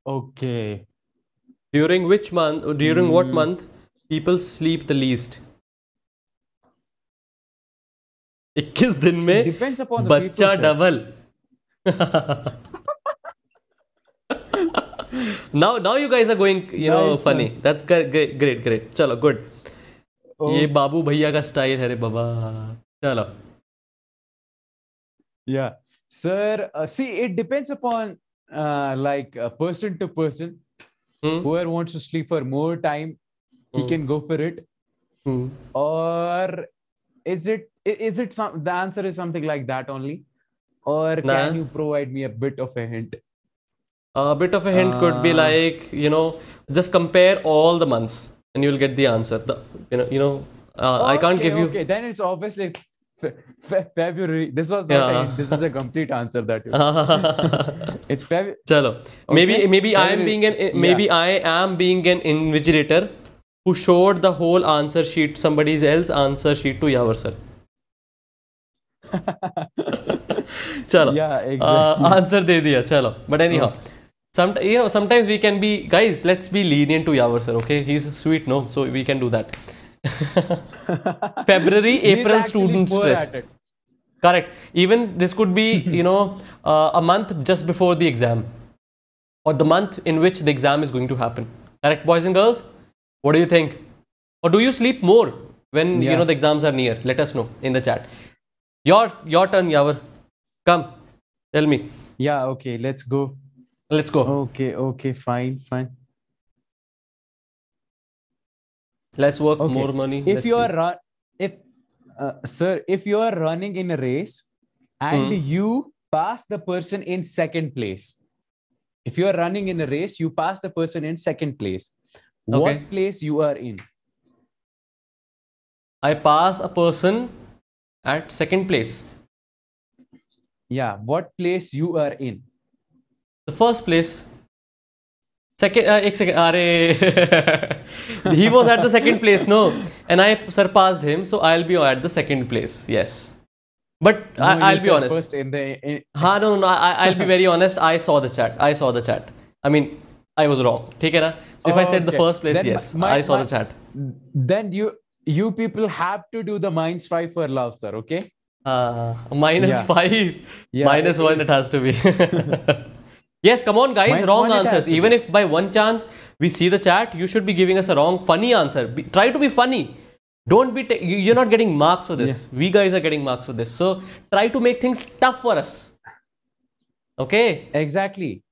okay during which month during mm. what hmm. month people sleep the least 21 दिन में बच्चा double now now you guys are going you know funny that's great great great चलो good ये बाबू भैया का style है रे बाबा चलो yeah sir uh, see it depends upon uh, like uh, person to person hmm? whoever wants to sleep for more time he hmm. can go for it hmm. or is it is it some the answer is something like that only or nah. can you provide me a bit of a hint a bit of a hint uh, could be uh. like you know just compare all the months and you'll get the answer the, you know you know uh, okay, i can't give you okay then it's obviously February. This was not yeah. this is a complete answer that it's February. Chalo. Okay. Maybe maybe I am being an maybe yeah. I am being an invigilator who showed the whole answer sheet somebody else answer sheet to Yavar sir. चलो uh, answer दे दिया चलो but anyhow, you know sometimes we can be guys let's be lenient to Yavarsan okay he's sweet no so we can do that February April students stress correct even this could be you know uh, a month just before the exam or the month in which the exam is going to happen correct boys and girls what do you think or do you sleep more when you know the exams are near let us know in the chat your your turn Yavar Come, tell me. Yeah, okay, let's go. Let's go. Okay, okay, fine, fine. Let's work okay. more money. If you are run, if uh, sir, if you are running in a race and mm. you pass the person in second place, if you are running in a race, you pass the person in second place. Okay. What place you are in? I pass a person at second place yeah what place you are in the first place second uh, ek second are he was at the second place no and i surpassed him so i'll be at the second place yes but no, I, will be honest first in the in... ha no no, no I, i'll be very honest i saw the chat i saw the chat i mean i was wrong take care so if oh, i said okay. the first place then yes my, i saw my, the chat then you you people have to do the minds spy for love sir okay uh, minus yeah. five, yeah, minus one, it has to be. yes, come on, guys. Minus wrong answers. Even if by one chance we see the chat, you should be giving us a wrong, funny answer. Be, try to be funny. Don't be. you're not getting marks for this. Yeah. We guys are getting marks for this. So try to make things tough for us. Okay. Exactly.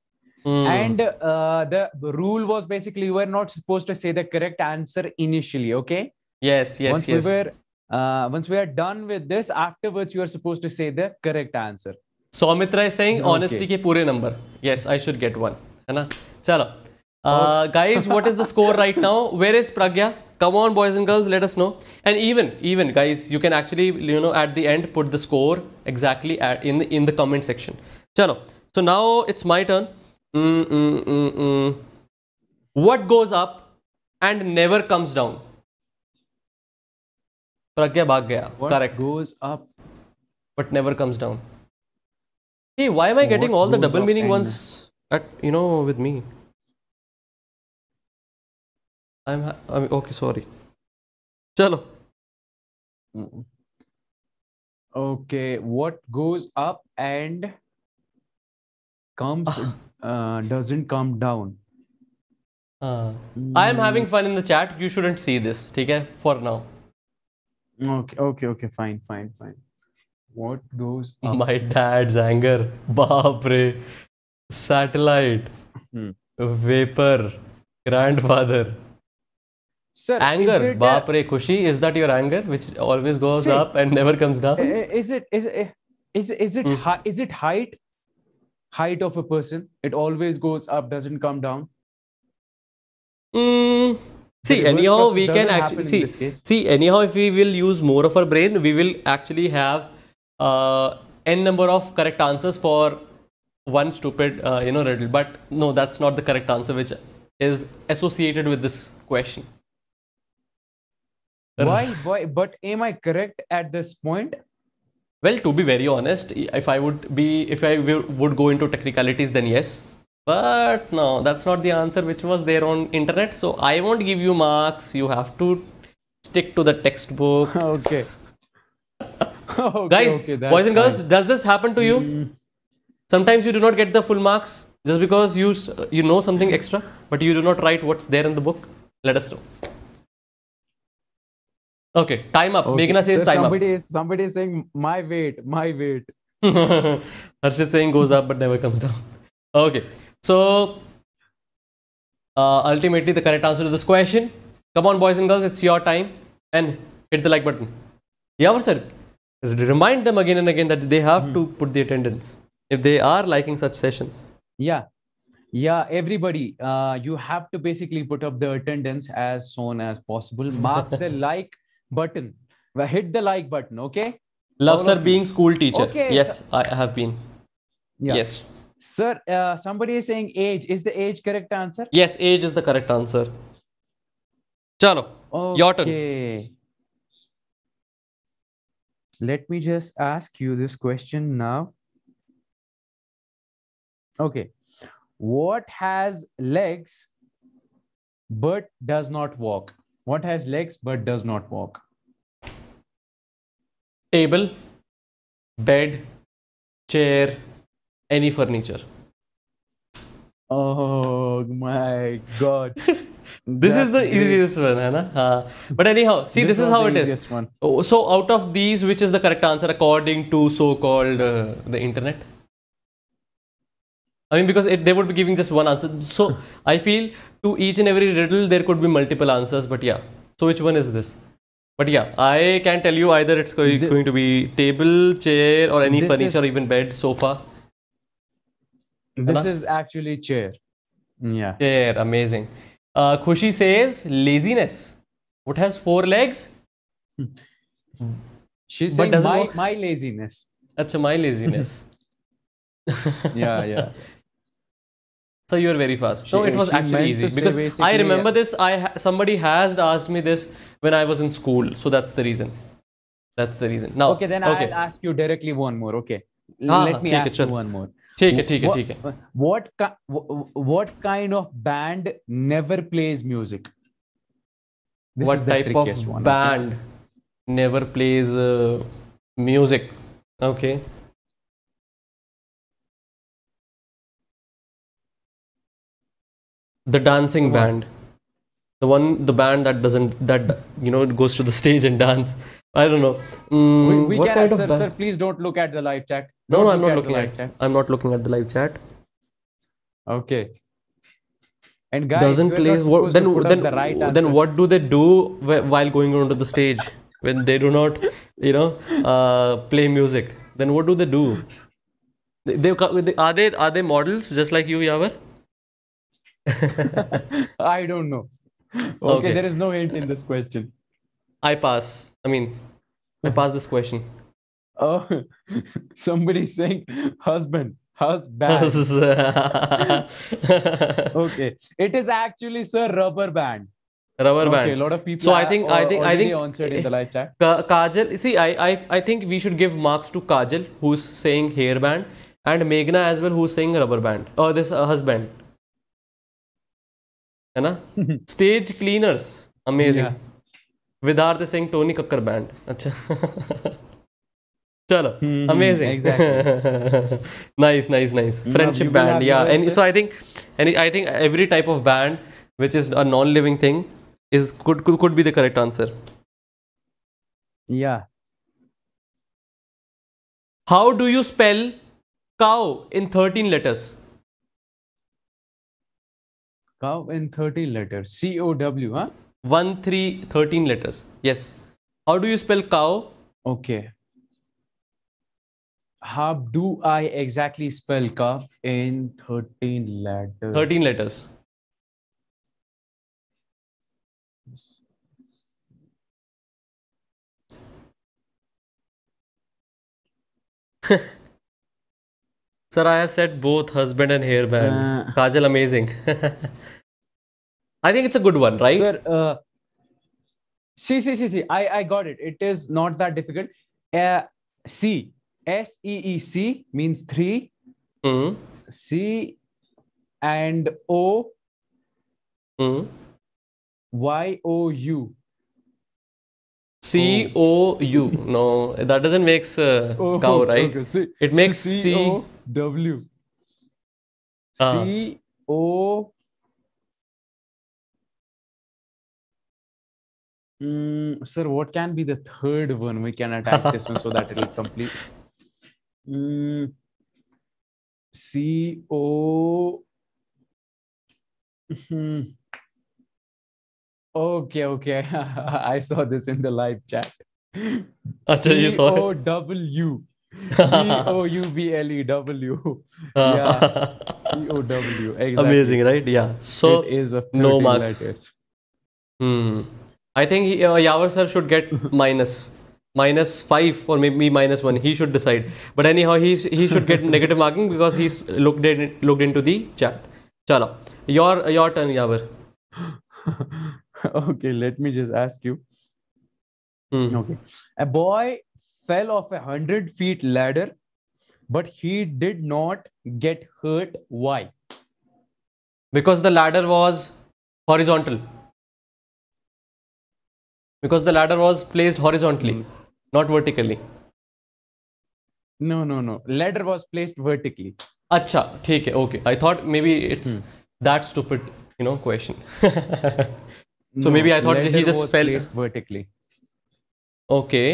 Mm. And uh, the rule was basically you were not supposed to say the correct answer initially. Okay. Yes. Yes. Once yes. We were uh, once we are done with this, afterwards you are supposed to say the correct answer. Soumitra is saying okay. honesty ke pure number. Yes, I should get one. है ना चलो guys, what is the score right now? Where is Pragya? Come on, boys and girls, let us know. And even, even guys, you can actually, you know, at the end put the score exactly at, in the, in the comment section. Chalo. So now it's my turn. Mm, mm, mm, mm. what goes up and never comes down? Pragya Correct. goes up but never comes down. Hey, why am I getting all the double meaning ones at you know with me? I'm okay, sorry. Chalo. Mm-hmm. Okay, what goes up and comes ah. uh, doesn't come down. Ah. Hmm. I am having fun in the chat. You shouldn't see this, Take care For now. Okay, okay, okay, fine, fine, fine. What goes up? My dad's anger. Bahapre. Satellite. Hmm. Vapor. Grandfather. Sir, anger. Bahapre. Kushi, is that your anger which always goes see, up and never comes down? Is it is it is, is it hmm. is it height? Height of a person. It always goes up, doesn't come down. Mm, See, anyhow, we can actually see. See, anyhow, if we will use more of our brain, we will actually have uh, n number of correct answers for one stupid, uh, you know, riddle. But no, that's not the correct answer which is associated with this question. Why, why? But am I correct at this point? Well, to be very honest, if I would be, if I would go into technicalities, then yes but no that's not the answer which was there on internet so i won't give you marks you have to stick to the textbook okay, okay guys okay, boys and girls fine. does this happen to you mm. sometimes you do not get the full marks just because you you know something extra but you do not write what's there in the book let us know okay time up okay. meghna says Sir, time somebody up is, somebody is saying my weight my weight harshit saying goes up but never comes down okay so uh, ultimately the correct answer to this question. Come on boys and girls, it's your time and hit the like button. Yeah, sir, remind them again and again that they have mm. to put the attendance if they are liking such sessions. Yeah. Yeah, everybody, uh, you have to basically put up the attendance as soon as possible. Mark the like button. Hit the like button, okay? Love, All sir, being school teacher. Okay, yes, sir. I have been. Yeah. Yes. Sir, uh, somebody is saying age. Is the age correct answer? Yes, age is the correct answer. Chalo, okay. your turn. Let me just ask you this question now. Okay. What has legs but does not walk? What has legs but does not walk? Table, bed, chair, any furniture. Oh my god. this That's is the easiest great. one, Anna. Uh, but anyhow, see, this, this is how it is. One. Oh, so, out of these, which is the correct answer according to so called uh, the internet? I mean, because it, they would be giving just one answer. So, I feel to each and every riddle, there could be multiple answers, but yeah. So, which one is this? But yeah, I can tell you either it's going, this, going to be table, chair, or any furniture, is, or even bed, sofa. This is actually chair. Yeah. Chair, amazing. Uh, Khushi says laziness. What has four legs? Hmm. She's but saying my, my laziness. That's my laziness. yeah, yeah. So you are very fast. She, it was actually easy because I remember yeah. this. I somebody has asked me this when I was in school, so that's the reason. That's the reason. Now, okay, then okay. I'll ask you directly one more. Okay, ah, let me ask it, you one more. ठीक है ठीक what kind of band never plays music this what type of band never plays uh, music okay the dancing band the one the band that doesn't that you know goes to the stage and dance I don't know. Mm, we, we can, sir, sir, please don't look at the live chat. no, no, I'm not looking at. Chat. I'm not looking at the live chat. Okay. And guys, doesn't play. What, then then the right then what do they do while going onto the stage when they do not, you know, uh, play music? Then what do they do? They, they, are they are they models just like you, Yavar? I don't know. Okay, okay, there is no hint in this question. I pass. I mean, I uh-huh. pass this question. Oh, somebody saying husband. Husband. okay. It is actually, sir, rubber band. Rubber band. Okay, a lot of people. So I think, uh, I think, I think. Answered in the live chat. Kajal, see, I, I, I think we should give marks to Kajal, who's saying hairband, and Meghna as well, who's saying rubber band. Or uh, this uh, husband. है ना stage cleaners Vidharth is saying Tony Kakkar band. Acha. Chalo. Amazing. Exactly. nice, nice, nice. Friendship band. Yeah. And so I think and I think every type of band which is a non-living thing is could, could could be the correct answer. Yeah. How do you spell cow in 13 letters? Cow in 13 letters. C O W, huh? 1 3 13 letters yes how do you spell cow okay how do i exactly spell cup in 13 letters 13 letters Sir, I have said both husband and hair band. Uh, Kajal, amazing. I think it's a good one, right? Sir, uh, see, see, see, see. I, I got it. It is not that difficult. Uh, C, S E E C means 3 mm-hmm. C and O mm-hmm. O U. C O U. No, that doesn't make uh, oh, cow, right? Okay. it makes C O W. Ah. C O Mm, sir, what can be the third one we can attack this one so that it will complete? Mm, C O. Hmm. Okay, okay. I saw this in the live chat. Achha, you saw O W. D O U B L E W. Yeah. C O W. Exactly. Amazing, right? Yeah. So it is a no marks. Hmm. I think uh, Yawar sir should get minus minus five or maybe minus one. He should decide. But anyhow, he he should get negative marking because he's looked in, looked into the chat. Chala, your your turn, Yawar. okay, let me just ask you. Hmm. Okay, a boy fell off a hundred feet ladder, but he did not get hurt. Why? Because the ladder was horizontal because the ladder was placed horizontally mm. not vertically no no no ladder was placed vertically acha theek hai okay i thought maybe it's hmm. that stupid you know question so no, maybe i thought he just fell vertically okay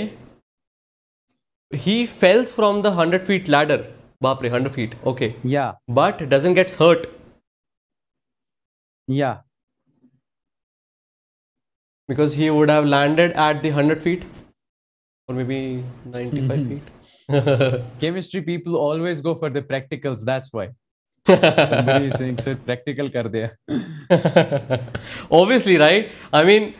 he falls from the 100 feet ladder Bapre, 100 feet okay yeah but doesn't gets hurt yeah because he would have landed at the 100 feet or maybe 95 feet. Chemistry people always go for the practicals, that's why. Somebody is saying, sir, practical kar diya. Obviously, right? I mean,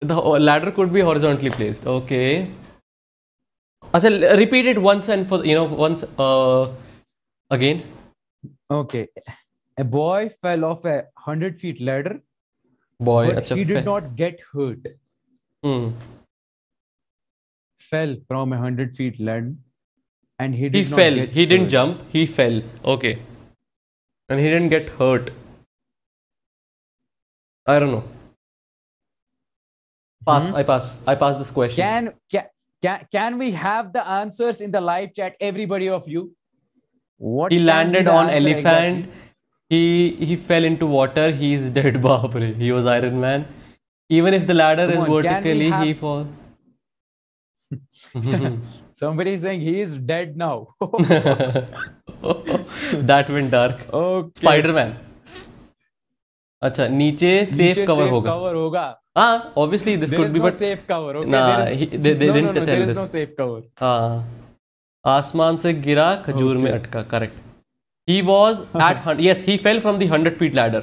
the ladder could be horizontally placed. Okay. I said, repeat it once and for, you know, once uh, again. Okay. A boy fell off a 100 feet ladder boy but he did not get hurt hmm. fell from a hundred feet land and he did he fell he didn't jump he fell okay and he didn't get hurt i don't know pass hmm i pass i pass this question can, can can can we have the answers in the live chat everybody of you what he landed on elephant exactly? he he fell into water he is dead Bapre. he was iron man even if the ladder Come is on, vertically have... he falls somebody is saying he is dead now that went dark okay. spider man अच्छा नीचे safe cover होगा cover होगा हाँ obviously this could be but safe cover okay ना they they didn't tell this no safe cover हां आसमान से गिरा खजूर okay. में अटका correct He was at yes, he fell from the hundred feet ladder.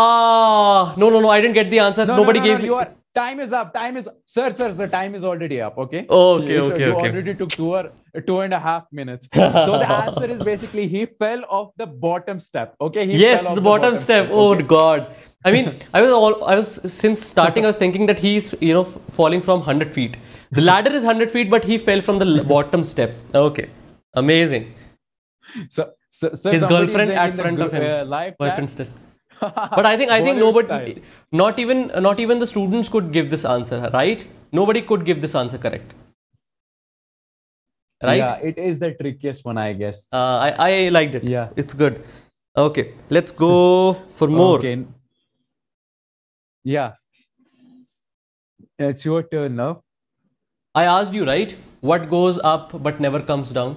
Ah, no, no, no. I didn't get the answer. No, Nobody no, no, gave no, you me. Are, time is up. Time is sir, sir. The time is already up. Okay. Okay. okay. You okay. already took two or two and a half minutes. so the answer is basically he fell off the bottom step. Okay. He yes, the bottom, the bottom, step. step. Oh God. I mean, I was all I was since starting. I was thinking that he's you know falling from hundred feet. The ladder is hundred feet, but he fell from the bottom step. Okay. Amazing. So so, so his girlfriend at front of him. Uh, live boyfriend still. but I think I think nobody, style. not even not even the students could give this answer, right? Nobody could give this answer correct. Right? Yeah, it is the trickiest one, I guess. Uh, I I liked it. Yeah, it's good. Okay, let's go for more. Okay. Yeah, it's your turn now. I asked you right. What goes up but never comes down?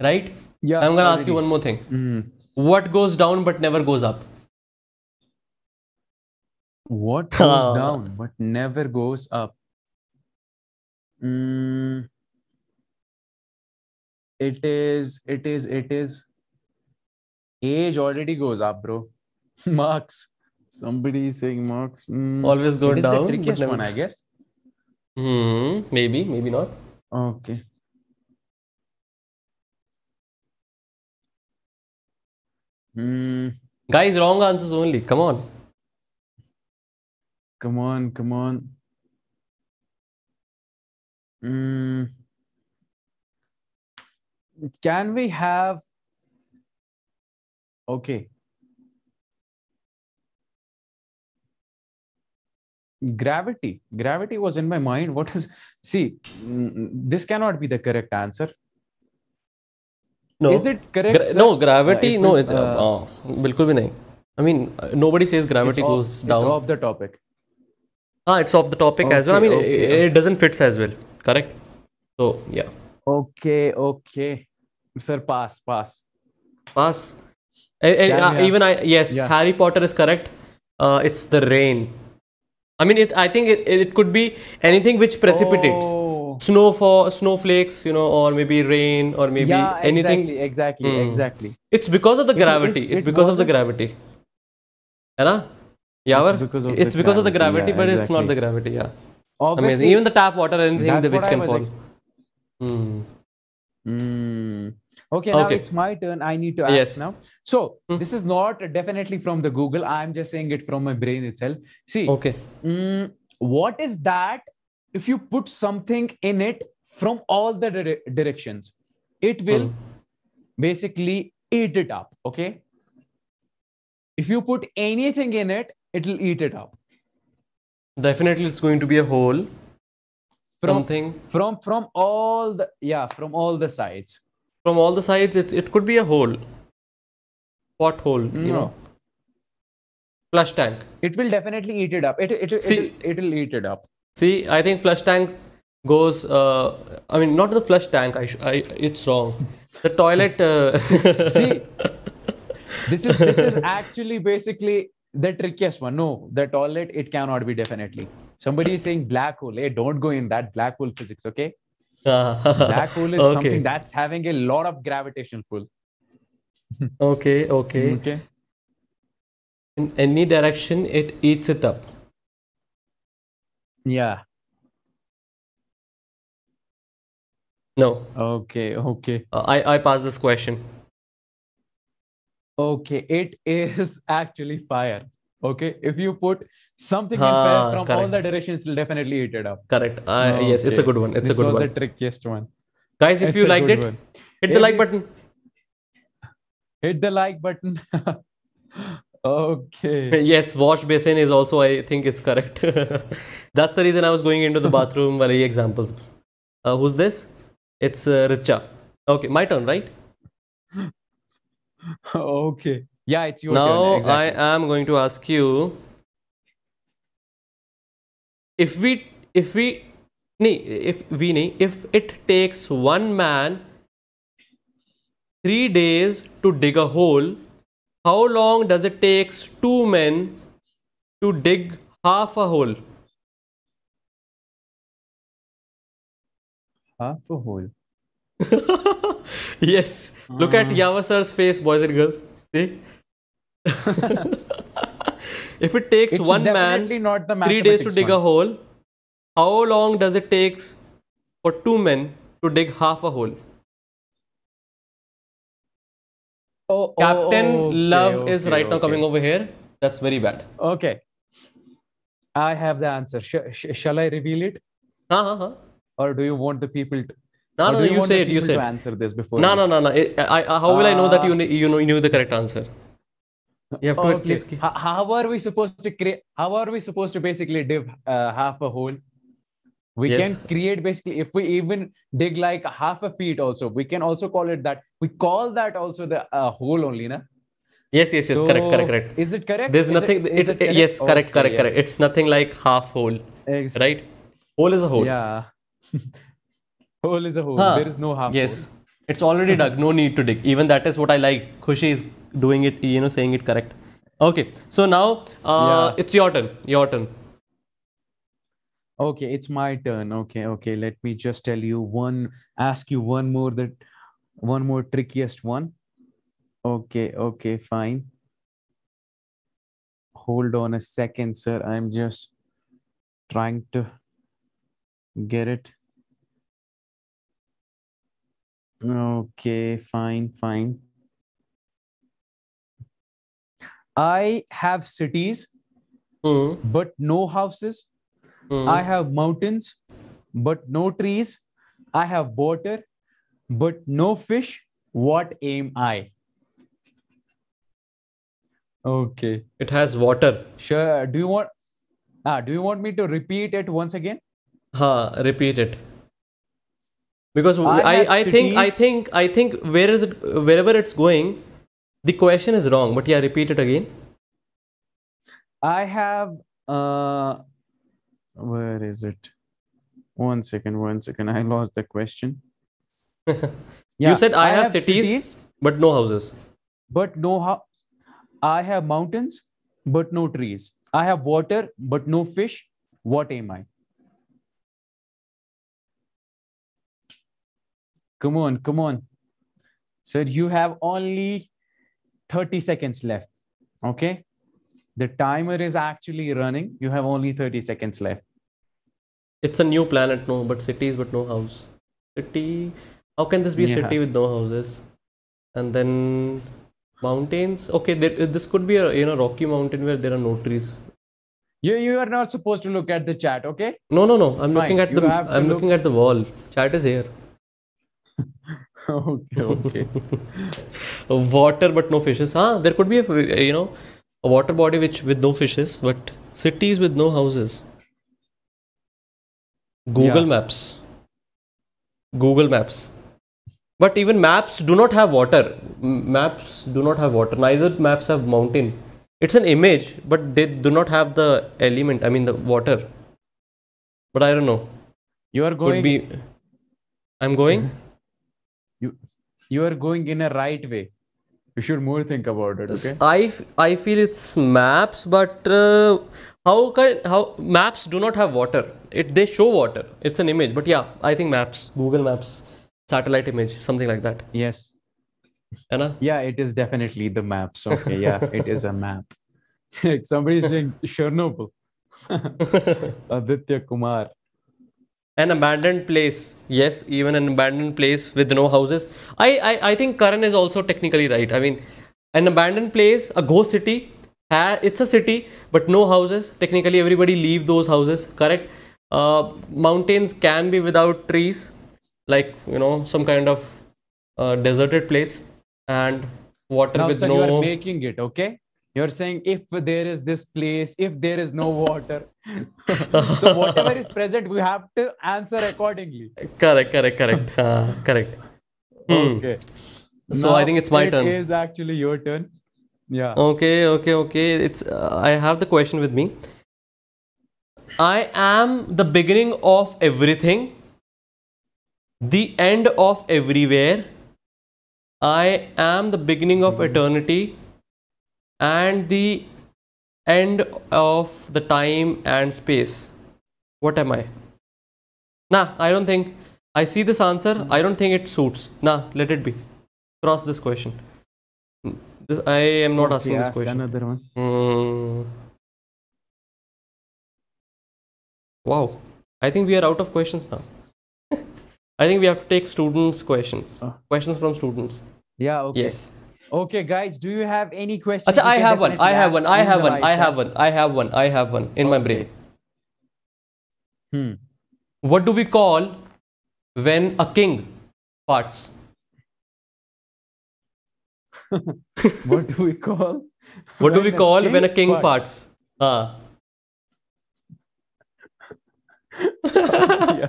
right? Yeah. I'm gonna already. ask you one more thing. Mm-hmm. What goes down but never goes up? What goes down but never goes up? Mm, it is. It is. It is. Age already goes up, bro. marks. Somebody is saying marks. Mm, Always go down. the trickiest one, I guess. Hmm. Maybe. Maybe not. Okay. Mm. Guys, wrong answers only. Come on. Come on, come on. Mm. Can we have. Okay. Gravity. Gravity was in my mind. What is. See, mm, this cannot be the correct answer no is it correct Gra- no gravity uh, no it's, uh, oh, bilkul bhi i mean uh, nobody says gravity off, goes down off the topic ah it's off the topic okay, as well i mean okay, it, it, doesn't fits as well correct so yeah okay okay sir pass pass pass uh, even i yes yeah. harry potter is correct uh, it's the rain i mean it i think it, it could be anything which precipitates oh snow for snowflakes you know or maybe rain or maybe yeah, anything exactly exactly, mm. exactly it's because of the gravity it, it, it it's because of the gravity yeah ना Yavar? It's because of, it's the, because gravity, of the gravity, yeah, but exactly. it's not the gravity, yeah. Obviously, Amazing. Even the tap water, anything the, which can fall. Ex- mm. Mm. Okay, now it's my turn. I need to ask yes. now. So mm. this is not definitely from the Google. I'm just saying it from my brain itself. See, okay. Hmm, what is that if you put something in it from all the dire directions it will mm. basically eat it up okay if you put anything in it it'll eat it up definitely it's going to be a hole from, something from from all the yeah from all the sides from all the sides it's, it could be a hole pothole no. you know flush tank it will definitely eat it up it, it, See, it, it'll, it'll eat it up See, I think flush tank goes. Uh, I mean, not the flush tank. I, I it's wrong. The toilet. Uh, see, this is this is actually basically the trickiest one. No, the toilet it cannot be definitely. Somebody is saying black hole. Hey, don't go in that black hole physics. Okay. Uh-huh. black hole is okay. something that's having a lot of gravitational pull. okay. Okay. Okay. In any direction, it eats it up. Yeah. No. Okay. Okay. Uh, I I pass this question. Okay, it is actually fire. Okay, if you put something in fire from correct. all the directions, it'll definitely eat it up. Correct. Uh, okay. Yes, it's a good one. It's this a good was one. the trickiest one. Guys, if it's you liked it, one. hit the like button. Hit the like button. Okay. Yes, wash basin is also, I think, is correct. That's the reason I was going into the bathroom he examples. Uh, who's this? It's uh, Richa. Okay, my turn, right? okay. Yeah, it's your now turn. Exactly. I am going to ask you if we, if we, nee, if we, nee, if it takes one man three days to dig a hole how long does it takes two men to dig half a hole? Half a hole. yes. Uh. Look at hmm. yavasar's face, boys and girls. See? if it takes it's one man three days to dig a hole, how long does it takes for two men to dig half a hole? Oh, oh, Captain oh, okay, Love okay, is right okay. now coming over here. That's very bad. Okay. I have the answer. Sh- sh- shall I reveal it? Uh-huh. Or do you want the people to? No, no, no you, you say it. You say answer this before. No, no, no, no. I, I, how will uh, I know that you you know knew the correct answer? You have to oh, at least. How, are we supposed to create? How are we supposed to basically div uh, half a hole? we yes. can create basically if we even dig like half a feet also we can also call it that we call that also the uh, hole only na yes yes yes so, correct correct correct is it correct there's is nothing it, it, it correct? yes correct okay, correct yes. correct it's nothing like half hole exactly. right hole is a hole yeah hole is a hole huh. there is no half yes hole. it's already dug no need to dig even that is what i like khushi is doing it you know saying it correct okay so now uh, yeah. it's your turn your turn Okay, it's my turn. Okay, okay. Let me just tell you one, ask you one more that one more trickiest one. Okay, okay, fine. Hold on a second, sir. I'm just trying to get it. Okay, fine, fine. I have cities, mm. but no houses. Mm. I have mountains, but no trees. I have water, but no fish. What am I? Okay. It has water. Sure. Do you want? Ah, do you want me to repeat it once again? Ha, repeat it. Because I, I, I think I think I think where is it wherever it's going, the question is wrong. But yeah, repeat it again. I have uh where is it? One second, one second. I lost the question. yeah, you said I, I have, have cities, cities, but no houses. But no house. I have mountains, but no trees. I have water, but no fish. What am I? Come on, come on. Sir, you have only 30 seconds left. Okay. The timer is actually running. You have only 30 seconds left. It's a new planet, no, but cities, but no house. City. How can this be a yeah. city with no houses? And then mountains. Okay, there, this could be a you know rocky mountain where there are no trees. You you are not supposed to look at the chat, okay? No, no, no. I'm Fine. looking at you the I'm look... looking at the wall. Chat is here. okay, okay. Water, but no fishes. Huh? There could be a you know a water body which with no fishes, but cities with no houses. Google yeah. Maps. Google Maps. But even maps do not have water. maps do not have water. Neither maps have mountain. It's an image, but they do not have the element. I mean the water. But I don't know. You are going. Could be. I'm going. You you are going in a right way. You should more think about it. Okay. I, I feel it's maps, but uh, how can how maps do not have water. It they show water. It's an image, but yeah, I think maps, Google Maps, satellite image, something like that. Yes. Anna? Yeah, it is definitely the maps. Okay, yeah, it is a map. Somebody's saying Chernobyl. Aditya Kumar an abandoned place yes even an abandoned place with no houses I, I i think karan is also technically right i mean an abandoned place a ghost city it's a city but no houses technically everybody leave those houses correct uh, mountains can be without trees like you know some kind of uh, deserted place and water now, with sir, no you are making it okay you're saying if there is this place if there is no water so whatever is present we have to answer accordingly correct correct correct uh, correct hmm. okay so now i think it's my it turn it is actually your turn yeah okay okay okay it's uh, i have the question with me i am the beginning of everything the end of everywhere i am the beginning of mm-hmm. eternity and the end of the time and space. What am I? Nah, I don't think. I see this answer. I don't think it suits. Nah, let it be. Cross this question. This, I am not okay, asking this ask question. Another one. Mm. Wow. I think we are out of questions now. I think we have to take students' questions. Oh. questions from students. Yeah, okay. Yes. Okay, guys, do you have any questions? Achha, I have, one, I have one. I have one. I have one. I have one. I have one. in okay. my brain. Hmm. What do we call when a king parts? what do we call? What do we call when a king farts? Ah. Uh.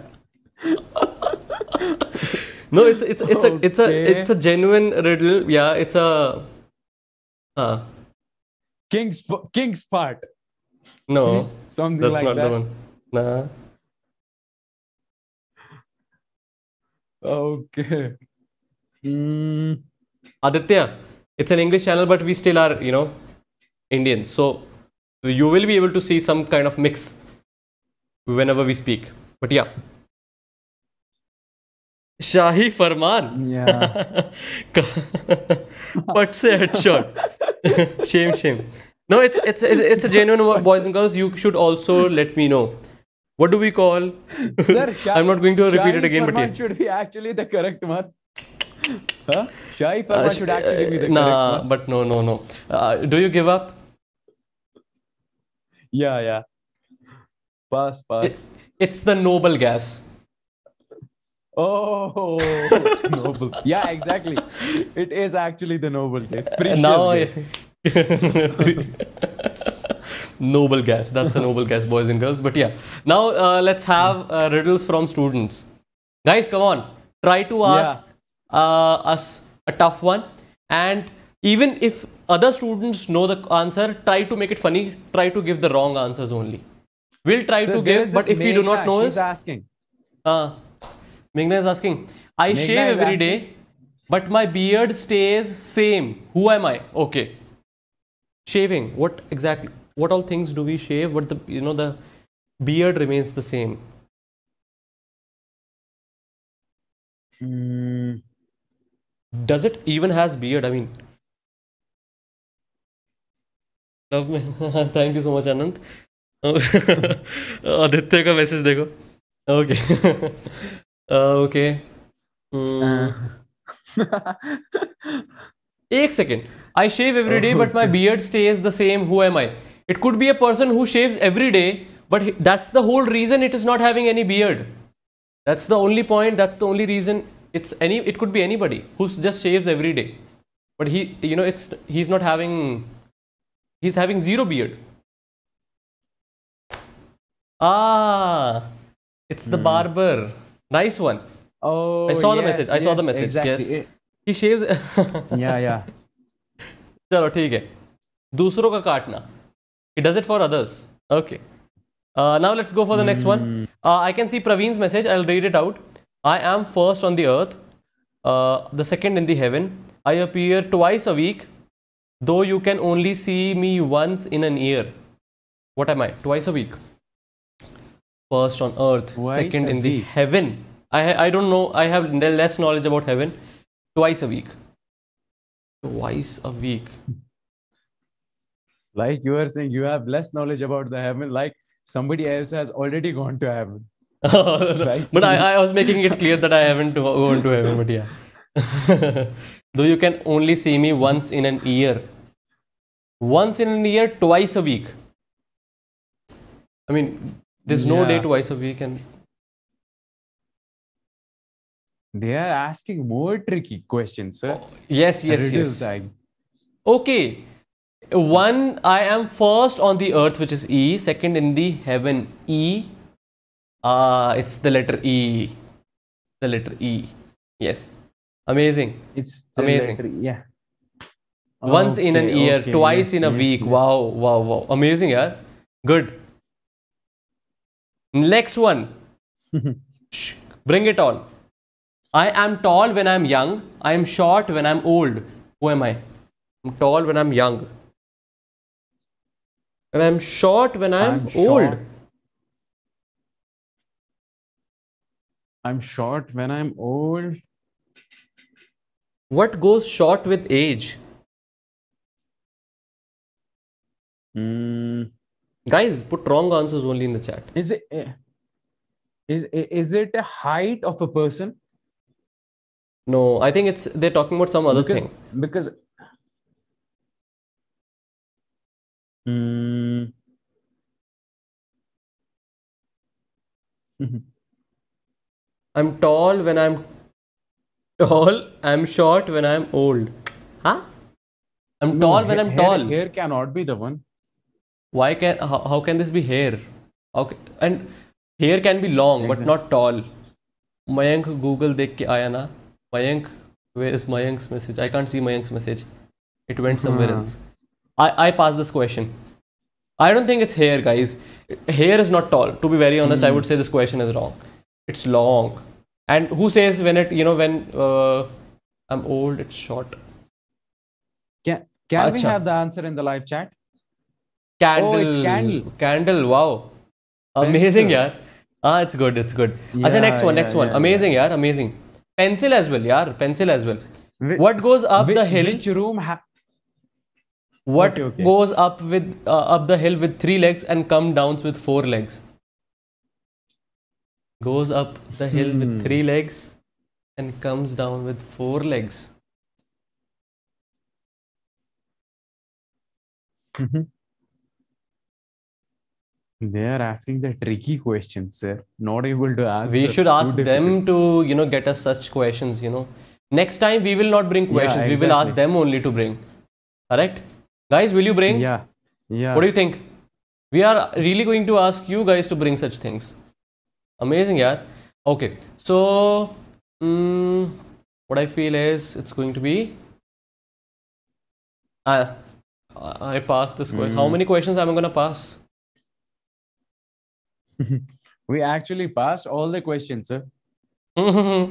no, it's it's it's okay. a it's a it's a genuine riddle. Yeah, it's a uh King's King's part. No, something that's like not that. The one. Nah. Okay. Mm. Aditya, it's an English channel, but we still are, you know, Indians. So you will be able to see some kind of mix whenever we speak. But yeah, Shahi Farman, yeah. but say headshot shame shame no it's, it's it's a genuine boys and girls you should also let me know what do we call sir Shai, i'm not going to repeat it again farman but yeah. should be actually the correct one huh shahi uh, farman should actually be the uh, nah, correct one but no no no uh, do you give up yeah yeah pass pass it's the noble gas Oh, noble. Yeah, exactly. It is actually the noble gas. Precious now gas. noble gas. That's a noble gas, boys and girls. But yeah, now uh, let's have uh, riddles from students. Guys, come on. Try to ask yeah. uh, us a tough one. And even if other students know the answer, try to make it funny. Try to give the wrong answers only. We'll try so to give, but if we do not know, is asking. Uh, Meghna is asking, I Meghna shave every asking, day, but my beard stays same. Who am I? Okay. Shaving. What exactly? What all things do we shave? But the you know the beard remains the same. Hmm. Does it even has beard? I mean, love me. Thank you so much, Anand. Aditya, का message देखो Okay. uh, okay mm. second i shave every day but my beard stays the same who am i it could be a person who shaves every day but that's the whole reason it is not having any beard that's the only point that's the only reason it's any it could be anybody who's just shaves every day but he you know it's he's not having he's having zero beard ah it's the hmm. barber Nice one. Oh, I saw the message. I saw the message. Yes. He shaves. yeah, yeah. चलो ठीक है दूसरों का काटना he does it for others okay uh, now let's go for the next one hmm. uh, i can see praveen's message i'll read it out i am first on the earth uh, the second in the heaven i appear twice a week though you can only see me once in an year what am i twice a week first on earth, Twice second in the heaven. I I don't know. I have less knowledge about heaven. Twice a week. Twice a week. Like you are saying, you have less knowledge about the heaven. Like somebody else has already gone to heaven. right? but I, I was making it clear that I haven't gone to heaven. But yeah, though you can only see me once in an year. Once in an year, twice a week. I mean, there's no day twice a week, and they are asking more tricky questions, sir. Oh, yes, yes, yes. Time. Okay. One, I am first on the earth, which is E. Second in the heaven, E. Uh, it's the letter E. The letter E. Yes. Amazing. It's amazing. Letter, yeah. Once okay, in an year, okay, twice yes, in a yes, week. Yes. Wow, wow, wow. Amazing, yeah. Good. Next one. Bring it on. I am tall when I'm young. I am short when I'm old. Who am I? I'm tall when I'm young. And I'm short when I'm, I'm old. Short. I'm short when I'm old. What goes short with age? Hmm. Guys, put wrong answers only in the chat. Is it eh, is eh, is it a height of a person? No, I think it's they're talking about some other because, thing. Because mm. I'm tall when I'm tall. I'm short when I'm old. Huh? I'm no, tall when I'm tall. Hair cannot be the one why can how, how can this be hair okay and hair can be long exactly. but not tall mayank google dekh ke aaya na mayank where is mayank's message i can't see mayank's message it went somewhere hmm. else i i pass this question i don't think it's hair guys hair is not tall to be very honest i hmm. would say this question is wrong it's long and who says when it you know when uh, i'm old it's short can, can Achha. we have the answer in the live chat candle oh, candle candle wow amazing yeah ah it's good it's good yeah, Achha, next one yeah, next one yeah, amazing yeah. Yaar, amazing pencil as well yeah pencil as well Wh what goes up the hill which room what okay, okay. goes up with uh, up the hill with three legs and come downs with four legs goes up the hill hmm. with three legs and comes down with four legs mm -hmm. They are asking the tricky questions, sir. Not able to ask. We should ask them to, you know, get us such questions, you know. Next time we will not bring questions. Yeah, exactly. We will ask them only to bring. Correct? Guys, will you bring? Yeah. Yeah. What do you think? We are really going to ask you guys to bring such things. Amazing, yeah. Okay. So um, what I feel is it's going to be uh, I passed this question. Mm. How hmm. many questions am I gonna pass? we actually passed all the questions, sir.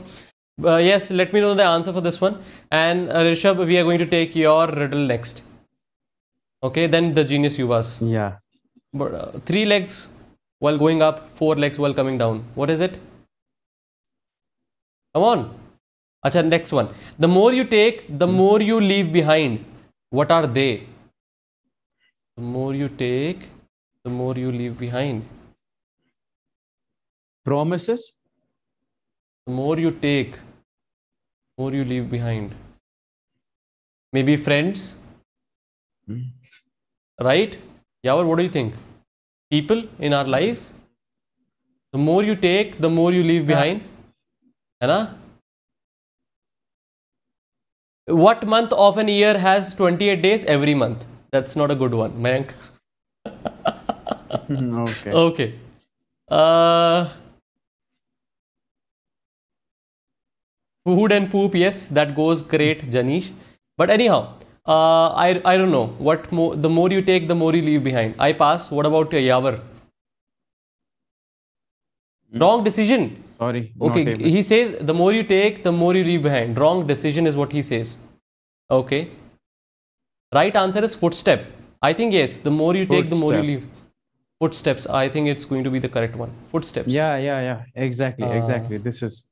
Uh, yes, let me know the answer for this one. And uh, Rishabh, we are going to take your riddle next. Okay, then the genius you was. Yeah. But uh, three legs while going up, four legs while coming down. What is it? Come on. Acha, next one. The more you take, the hmm. more you leave behind. What are they? The more you take, the more you leave behind promises The more you take more you leave behind maybe friends mm. right Yawar, what do you think people in our lives the more you take the more you leave behind yeah. what month of an year has 28 days every month that's not a good one mayank okay okay uh food and poop yes that goes great janish but anyhow uh, I, I don't know what more the more you take the more you leave behind i pass what about your yavar hmm? wrong decision sorry okay he says the more you take the more you leave behind wrong decision is what he says okay right answer is footstep i think yes the more you footstep. take the more you leave footsteps i think it's going to be the correct one footsteps yeah yeah yeah exactly uh, exactly this is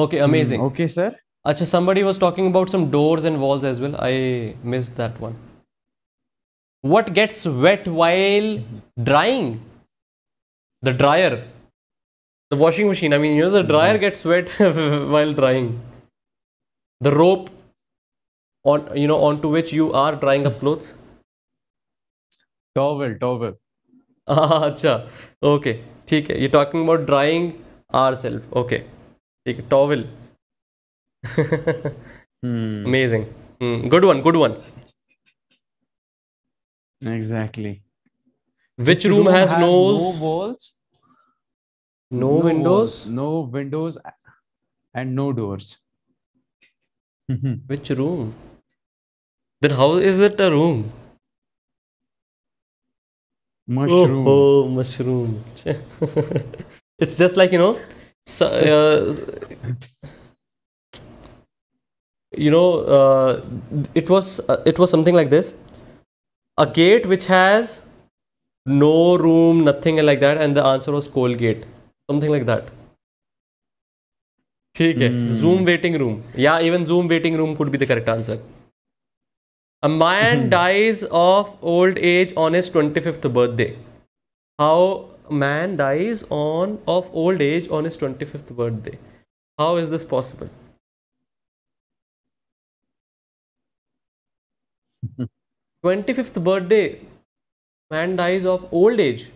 Okay, hmm, amazing. Mm, okay, sir. Acha, somebody was talking about some doors and walls as well. I missed that one. What gets wet while drying? The dryer. The washing machine. I mean, you know, the dryer hmm. gets wet while drying. The rope on you know onto which you are drying up clothes. Towel, towel. Ah, okay, Okay. you You're talking about drying ourselves. Okay. A towel. Hmm. Amazing. Hmm. Good one. Good one. exactly which room, has, no walls no, windows no windows and no doors which room then how is it a room mushroom oh, oh mushroom it's just like you know so, uh, you know, uh, it was uh, it was something like this: a gate which has no room, nothing like that, and the answer was gate, something like that. ठीक है Zoom waiting room या even Zoom waiting room could be the correct answer a man dies of old age on his twenty fifth birthday how man dies on of old age on his 25th birthday how is this possible Twenty fifth birthday, man dies of old age.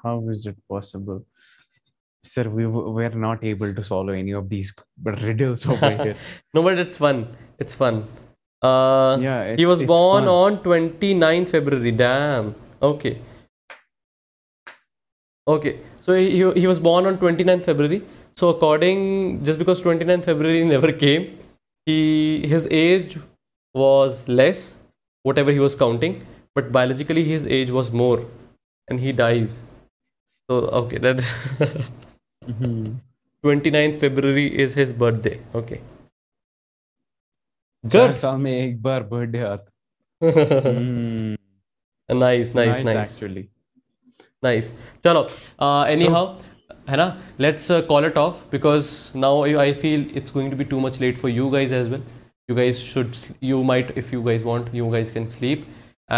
How is it possible, sir? We were not able to solve any of these riddles over here. no, but it's fun. It's fun. Uh, yeah, he was born fun. on 29 February. Damn. Okay. Okay. So he, he was born on 29 February. So according, just because 29 February never came, he his age was less, whatever he was counting. But biologically, his age was more, and he dies. So okay, that. mm-hmm. 29 February is his birthday. Okay. चार साल में nice, बार nice आता nice nice, nice actually nice चलो anyhow है ना let's call it off because now I feel it's going to be too much late for you guys as well. you guys should you might if you guys want you guys can sleep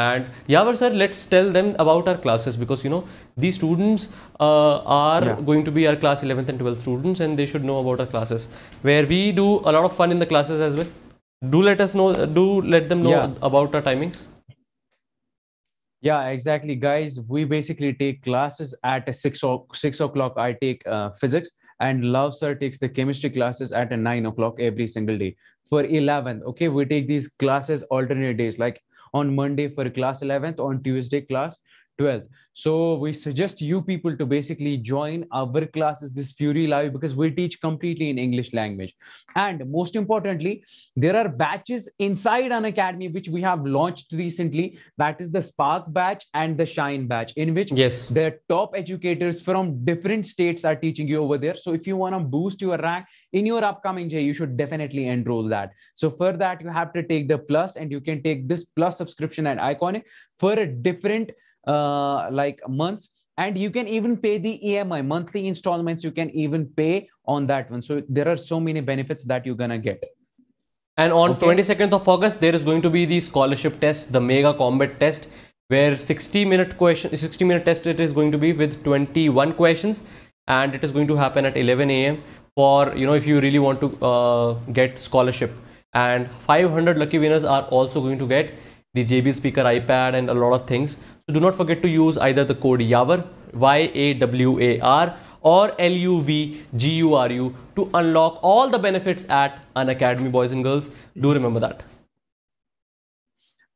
and Yavar sir let's tell them about our classes because you know these students uh, are yeah. going to be our class 11th and 12th students and they should know about our classes where we do a lot of fun in the classes as well do let us know do let them know yeah. about our timings yeah exactly guys we basically take classes at six o- six o'clock i take uh, physics and love sir takes the chemistry classes at nine o'clock every single day for 11 okay we take these classes alternate days like on monday for class 11th on tuesday class 12th. So we suggest you people to basically join our classes, this Fury Live, because we teach completely in English language. And most importantly, there are batches inside an academy, which we have launched recently. That is the Spark batch and the Shine batch, in which yes. the top educators from different states are teaching you over there. So if you want to boost your rank in your upcoming J, you should definitely enroll that. So for that, you have to take the plus and you can take this plus subscription at Iconic for a different uh, like months and you can even pay the emi monthly installments you can even pay on that one so there are so many benefits that you're gonna get and on okay. 22nd of august there is going to be the scholarship test the mega combat test where 60 minute question 60 minute test it is going to be with 21 questions and it is going to happen at 11 a.m for you know if you really want to uh, get scholarship and 500 lucky winners are also going to get the jb speaker ipad and a lot of things so do not forget to use either the code YAWAR, Y-A-W-A-R or L-U-V-G-U-R-U to unlock all the benefits at an academy, boys and girls. Do remember that.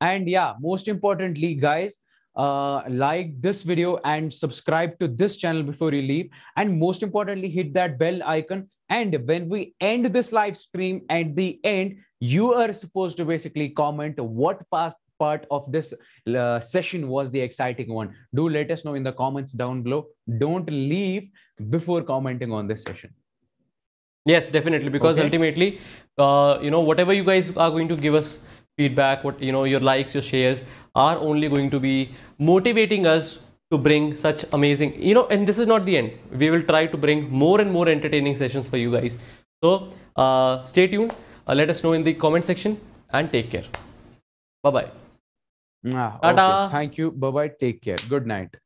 And yeah, most importantly, guys, uh, like this video and subscribe to this channel before you leave. And most importantly, hit that bell icon. And when we end this live stream at the end, you are supposed to basically comment what past part of this uh, session was the exciting one. Do let us know in the comments down below. Don't leave before commenting on this session. Yes, definitely. Because okay. ultimately, uh, you know, whatever you guys are going to give us feedback, what you know, your likes, your shares are only going to be motivating us to bring such amazing, you know, and this is not the end. We will try to bring more and more entertaining sessions for you guys. So uh, stay tuned. Uh, let us know in the comment section and take care. Bye bye. Ah, okay. Thank you. Bye bye. Take care. Good night.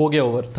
हो गया over